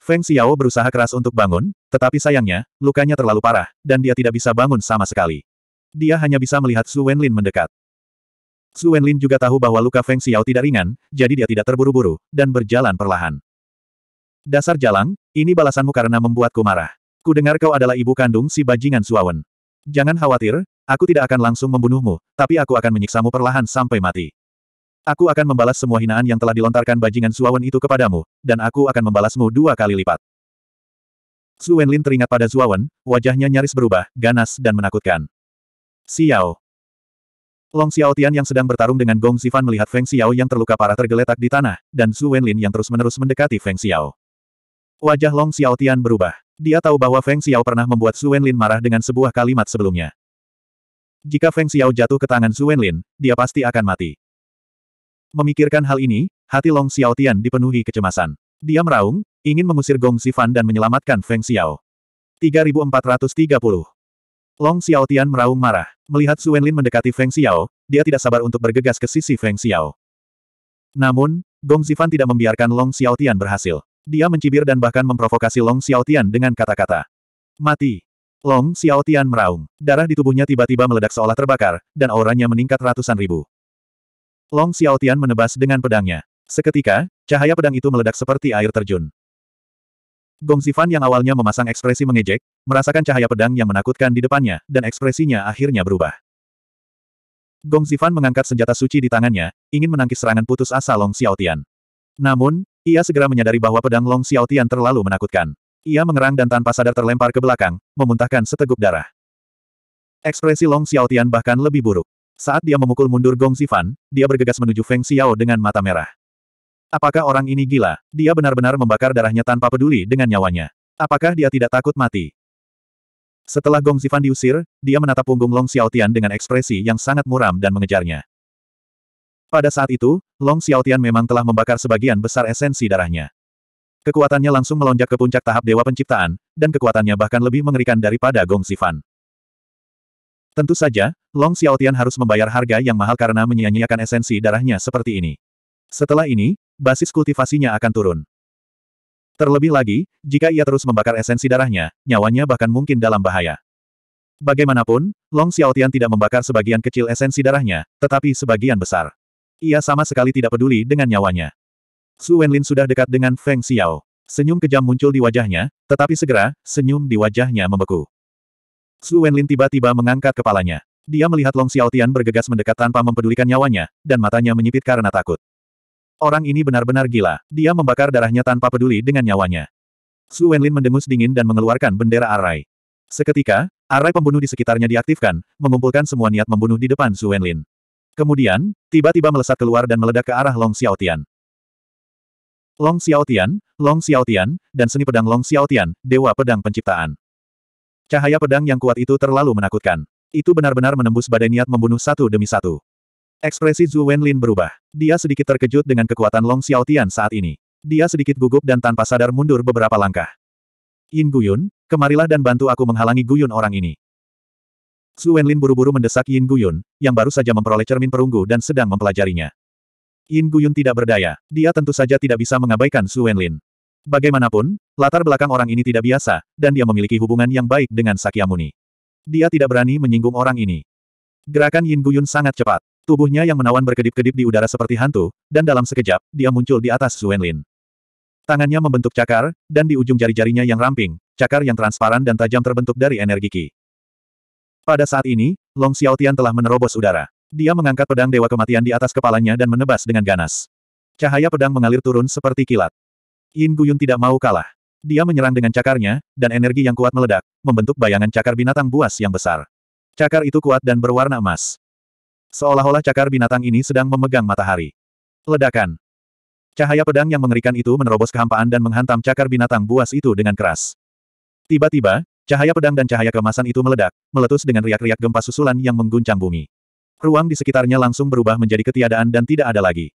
Feng Xiao berusaha keras untuk bangun, tetapi sayangnya, lukanya terlalu parah, dan dia tidak bisa bangun sama sekali. Dia hanya bisa melihat Su Wenlin mendekat. Su Wenlin juga tahu bahwa luka Feng Xiao tidak ringan, jadi dia tidak terburu-buru, dan berjalan perlahan. Dasar jalang, ini balasanmu karena membuatku marah. Ku dengar kau adalah ibu kandung si bajingan Suawen. Jangan khawatir, aku tidak akan langsung membunuhmu, tapi aku akan menyiksamu perlahan sampai mati. Aku akan membalas semua hinaan yang telah dilontarkan bajingan Zuawan itu kepadamu, dan aku akan membalasmu dua kali lipat. Su Wenlin teringat pada Zuawan, wajahnya nyaris berubah, ganas dan menakutkan. Xiao. Long Xiaotian yang sedang bertarung dengan Gong Zifan melihat Feng Xiao yang terluka parah tergeletak di tanah, dan Su Wenlin yang terus-menerus mendekati Feng Xiao. Wajah Long Xiaotian berubah. Dia tahu bahwa Feng Xiao pernah membuat Su Wenlin marah dengan sebuah kalimat sebelumnya. Jika Feng Xiao jatuh ke tangan Su Wenlin, dia pasti akan mati. Memikirkan hal ini, hati Long Xiaotian dipenuhi kecemasan. Dia meraung, ingin mengusir Gong Sifan dan menyelamatkan Feng Xiao. 3430 Long Xiaotian meraung marah. Melihat Su Wenlin mendekati Feng Xiao, dia tidak sabar untuk bergegas ke sisi Feng Xiao. Namun, Gong Sifan tidak membiarkan Long Xiaotian berhasil. Dia mencibir dan bahkan memprovokasi Long Xiaotian dengan kata-kata. Mati. Long Xiaotian meraung. Darah di tubuhnya tiba-tiba meledak seolah terbakar, dan auranya meningkat ratusan ribu. Long Xiaotian menebas dengan pedangnya. Seketika, cahaya pedang itu meledak seperti air terjun. Gong Zifan yang awalnya memasang ekspresi mengejek, merasakan cahaya pedang yang menakutkan di depannya, dan ekspresinya akhirnya berubah. Gong Zifan mengangkat senjata suci di tangannya, ingin menangkis serangan putus asa Long Xiaotian. Namun, ia segera menyadari bahwa pedang Long Xiaotian terlalu menakutkan. Ia mengerang dan tanpa sadar terlempar ke belakang, memuntahkan seteguk darah. Ekspresi Long Xiaotian bahkan lebih buruk. Saat dia memukul mundur Gong Zifan, dia bergegas menuju Feng Xiao dengan mata merah. Apakah orang ini gila? Dia benar-benar membakar darahnya tanpa peduli dengan nyawanya. Apakah dia tidak takut mati? Setelah Gong Zifan diusir, dia menatap punggung Long Xiaotian dengan ekspresi yang sangat muram dan mengejarnya. Pada saat itu, Long Xiaotian memang telah membakar sebagian besar esensi darahnya. Kekuatannya langsung melonjak ke puncak tahap Dewa Penciptaan, dan kekuatannya bahkan lebih mengerikan daripada Gong Zifan. Tentu saja, Long Xiaotian harus membayar harga yang mahal karena menyia-nyiakan esensi darahnya seperti ini. Setelah ini, basis kultivasinya akan turun. Terlebih lagi, jika ia terus membakar esensi darahnya, nyawanya bahkan mungkin dalam bahaya. Bagaimanapun, Long Xiaotian tidak membakar sebagian kecil esensi darahnya, tetapi sebagian besar. Ia sama sekali tidak peduli dengan nyawanya. Su Wenlin sudah dekat dengan Feng Xiao. Senyum kejam muncul di wajahnya, tetapi segera, senyum di wajahnya membeku. Su Wenlin tiba-tiba mengangkat kepalanya. Dia melihat Long Xiaotian bergegas mendekat tanpa mempedulikan nyawanya, dan matanya menyipit karena takut. Orang ini benar-benar gila. Dia membakar darahnya tanpa peduli dengan nyawanya. Su Wenlin mendengus dingin dan mengeluarkan bendera Arai. Seketika, Arai pembunuh di sekitarnya diaktifkan, mengumpulkan semua niat membunuh di depan Su Wenlin. Kemudian, tiba-tiba melesat keluar dan meledak ke arah Long Xiaotian. Long Xiaotian, Long Xiaotian, dan seni pedang Long Xiaotian, Dewa Pedang Penciptaan. Cahaya pedang yang kuat itu terlalu menakutkan. Itu benar-benar menembus badai niat membunuh satu demi satu. Ekspresi Zhu Wenlin berubah. Dia sedikit terkejut dengan kekuatan Long Xiaotian saat ini. Dia sedikit gugup dan tanpa sadar mundur beberapa langkah. Yin Guyun, kemarilah dan bantu aku menghalangi Guyun orang ini. Zhu Wenlin buru-buru mendesak Yin Guyun, yang baru saja memperoleh cermin perunggu dan sedang mempelajarinya. Yin Guyun tidak berdaya, dia tentu saja tidak bisa mengabaikan Zhu Wenlin. Bagaimanapun, latar belakang orang ini tidak biasa, dan dia memiliki hubungan yang baik dengan Sakyamuni. Dia tidak berani menyinggung orang ini. Gerakan Yin Guyun sangat cepat. Tubuhnya yang menawan berkedip-kedip di udara seperti hantu, dan dalam sekejap, dia muncul di atas Zuenlin. Tangannya membentuk cakar, dan di ujung jari-jarinya yang ramping, cakar yang transparan dan tajam terbentuk dari energi Qi. Pada saat ini, Long Xiaotian telah menerobos udara. Dia mengangkat pedang Dewa Kematian di atas kepalanya dan menebas dengan ganas. Cahaya pedang mengalir turun seperti kilat. Yin Guyun tidak mau kalah. Dia menyerang dengan cakarnya, dan energi yang kuat meledak, membentuk bayangan cakar binatang buas yang besar. Cakar itu kuat dan berwarna emas. Seolah-olah cakar binatang ini sedang memegang matahari. Ledakan. Cahaya pedang yang mengerikan itu menerobos kehampaan dan menghantam cakar binatang buas itu dengan keras. Tiba-tiba, cahaya pedang dan cahaya kemasan itu meledak, meletus dengan riak-riak gempa susulan yang mengguncang bumi. Ruang di sekitarnya langsung berubah menjadi ketiadaan dan tidak ada lagi.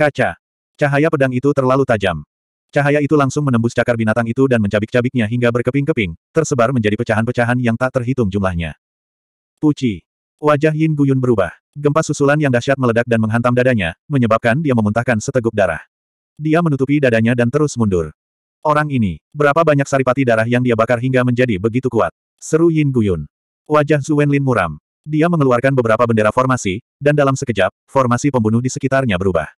Kaca. Cahaya pedang itu terlalu tajam. Cahaya itu langsung menembus cakar binatang itu dan mencabik-cabiknya hingga berkeping-keping, tersebar menjadi pecahan-pecahan yang tak terhitung jumlahnya. Puci. Wajah Yin Guyun berubah. Gempa susulan yang dahsyat meledak dan menghantam dadanya, menyebabkan dia memuntahkan seteguk darah. Dia menutupi dadanya dan terus mundur. Orang ini, berapa banyak saripati darah yang dia bakar hingga menjadi begitu kuat? Seru Yin Guyun. Wajah Zhu Lin muram. Dia mengeluarkan beberapa bendera formasi, dan dalam sekejap, formasi pembunuh di sekitarnya berubah.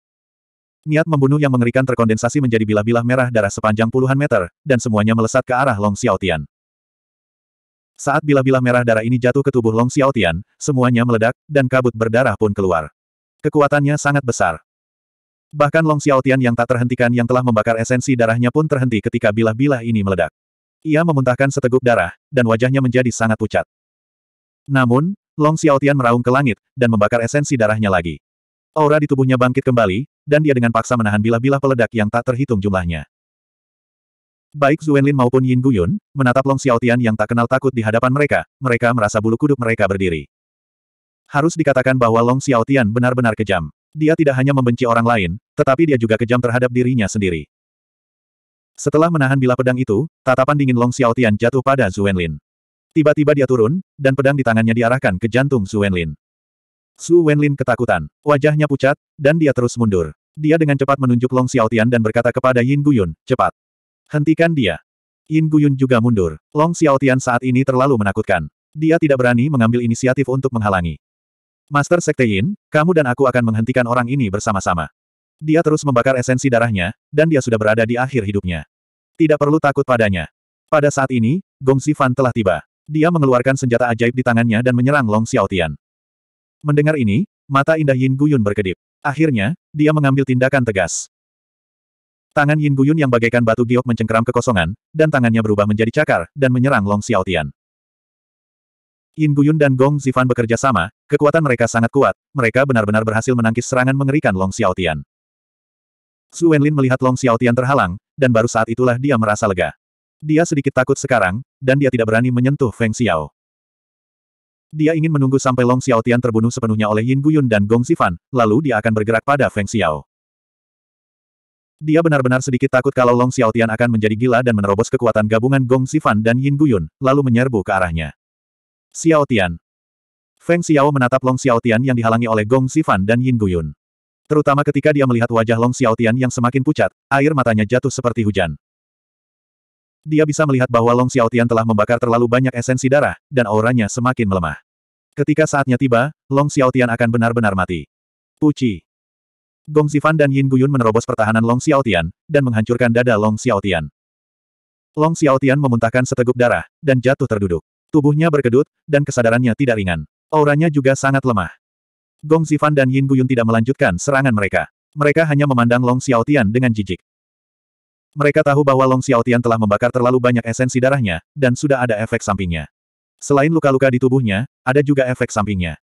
Niat membunuh yang mengerikan terkondensasi menjadi bilah-bilah merah darah sepanjang puluhan meter, dan semuanya melesat ke arah Long Xiaotian. Saat bilah-bilah merah darah ini jatuh ke tubuh Long Xiaotian, semuanya meledak, dan kabut berdarah pun keluar. Kekuatannya sangat besar. Bahkan Long Xiaotian yang tak terhentikan yang telah membakar esensi darahnya pun terhenti ketika bilah-bilah ini meledak. Ia memuntahkan seteguk darah, dan wajahnya menjadi sangat pucat. Namun, Long Xiaotian meraung ke langit, dan membakar esensi darahnya lagi. Aura di tubuhnya bangkit kembali, dan dia dengan paksa menahan bilah-bilah peledak yang tak terhitung jumlahnya. Baik Zuenlin maupun Yin Guyun, menatap Long Xiaotian yang tak kenal takut di hadapan mereka, mereka merasa bulu kuduk mereka berdiri. Harus dikatakan bahwa Long Xiaotian benar-benar kejam. Dia tidak hanya membenci orang lain, tetapi dia juga kejam terhadap dirinya sendiri. Setelah menahan bilah pedang itu, tatapan dingin Long Xiaotian jatuh pada Zuenlin. Tiba-tiba dia turun, dan pedang di tangannya diarahkan ke jantung Zuenlin. Su Wenlin ketakutan. Wajahnya pucat, dan dia terus mundur. Dia dengan cepat menunjuk Long Xiaotian dan berkata kepada Yin Guyun, cepat. Hentikan dia. Yin Guyun juga mundur. Long Xiaotian saat ini terlalu menakutkan. Dia tidak berani mengambil inisiatif untuk menghalangi. Master Sekte Yin, kamu dan aku akan menghentikan orang ini bersama-sama. Dia terus membakar esensi darahnya, dan dia sudah berada di akhir hidupnya. Tidak perlu takut padanya. Pada saat ini, Gong Xifan telah tiba. Dia mengeluarkan senjata ajaib di tangannya dan menyerang Long Xiaotian. Mendengar ini, mata indah Yin Guyun berkedip. Akhirnya, dia mengambil tindakan tegas. Tangan Yin Guyun yang bagaikan batu giok mencengkeram kekosongan, dan tangannya berubah menjadi cakar, dan menyerang Long Xiaotian. Yin Guyun dan Gong Zifan bekerja sama, kekuatan mereka sangat kuat, mereka benar-benar berhasil menangkis serangan mengerikan Long Xiaotian. Su Wenlin melihat Long Xiaotian terhalang, dan baru saat itulah dia merasa lega. Dia sedikit takut sekarang, dan dia tidak berani menyentuh Feng Xiao. Dia ingin menunggu sampai Long Xiaotian terbunuh sepenuhnya oleh Yin Guyun dan Gong Xifan, lalu dia akan bergerak pada Feng Xiao. Dia benar-benar sedikit takut kalau Long Xiaotian akan menjadi gila dan menerobos kekuatan gabungan Gong Xifan dan Yin Guyun, lalu menyerbu ke arahnya. Xiaotian. Feng Xiao menatap Long Xiaotian yang dihalangi oleh Gong Xifan dan Yin Guyun. Terutama ketika dia melihat wajah Long Xiaotian yang semakin pucat, air matanya jatuh seperti hujan. Dia bisa melihat bahwa Long Xiaotian telah membakar terlalu banyak esensi darah, dan auranya semakin melemah. Ketika saatnya tiba, Long Xiaotian akan benar-benar mati. Puci. Gong Zifan dan Yin Guyun menerobos pertahanan Long Xiaotian, dan menghancurkan dada Long Xiaotian. Long Xiaotian memuntahkan seteguk darah, dan jatuh terduduk. Tubuhnya berkedut, dan kesadarannya tidak ringan. Auranya juga sangat lemah. Gong Zifan dan Yin Guyun tidak melanjutkan serangan mereka. Mereka hanya memandang Long Xiaotian dengan jijik. Mereka tahu bahwa Long Xiaotian telah membakar terlalu banyak esensi darahnya, dan sudah ada efek sampingnya. Selain luka-luka di tubuhnya, ada juga efek sampingnya.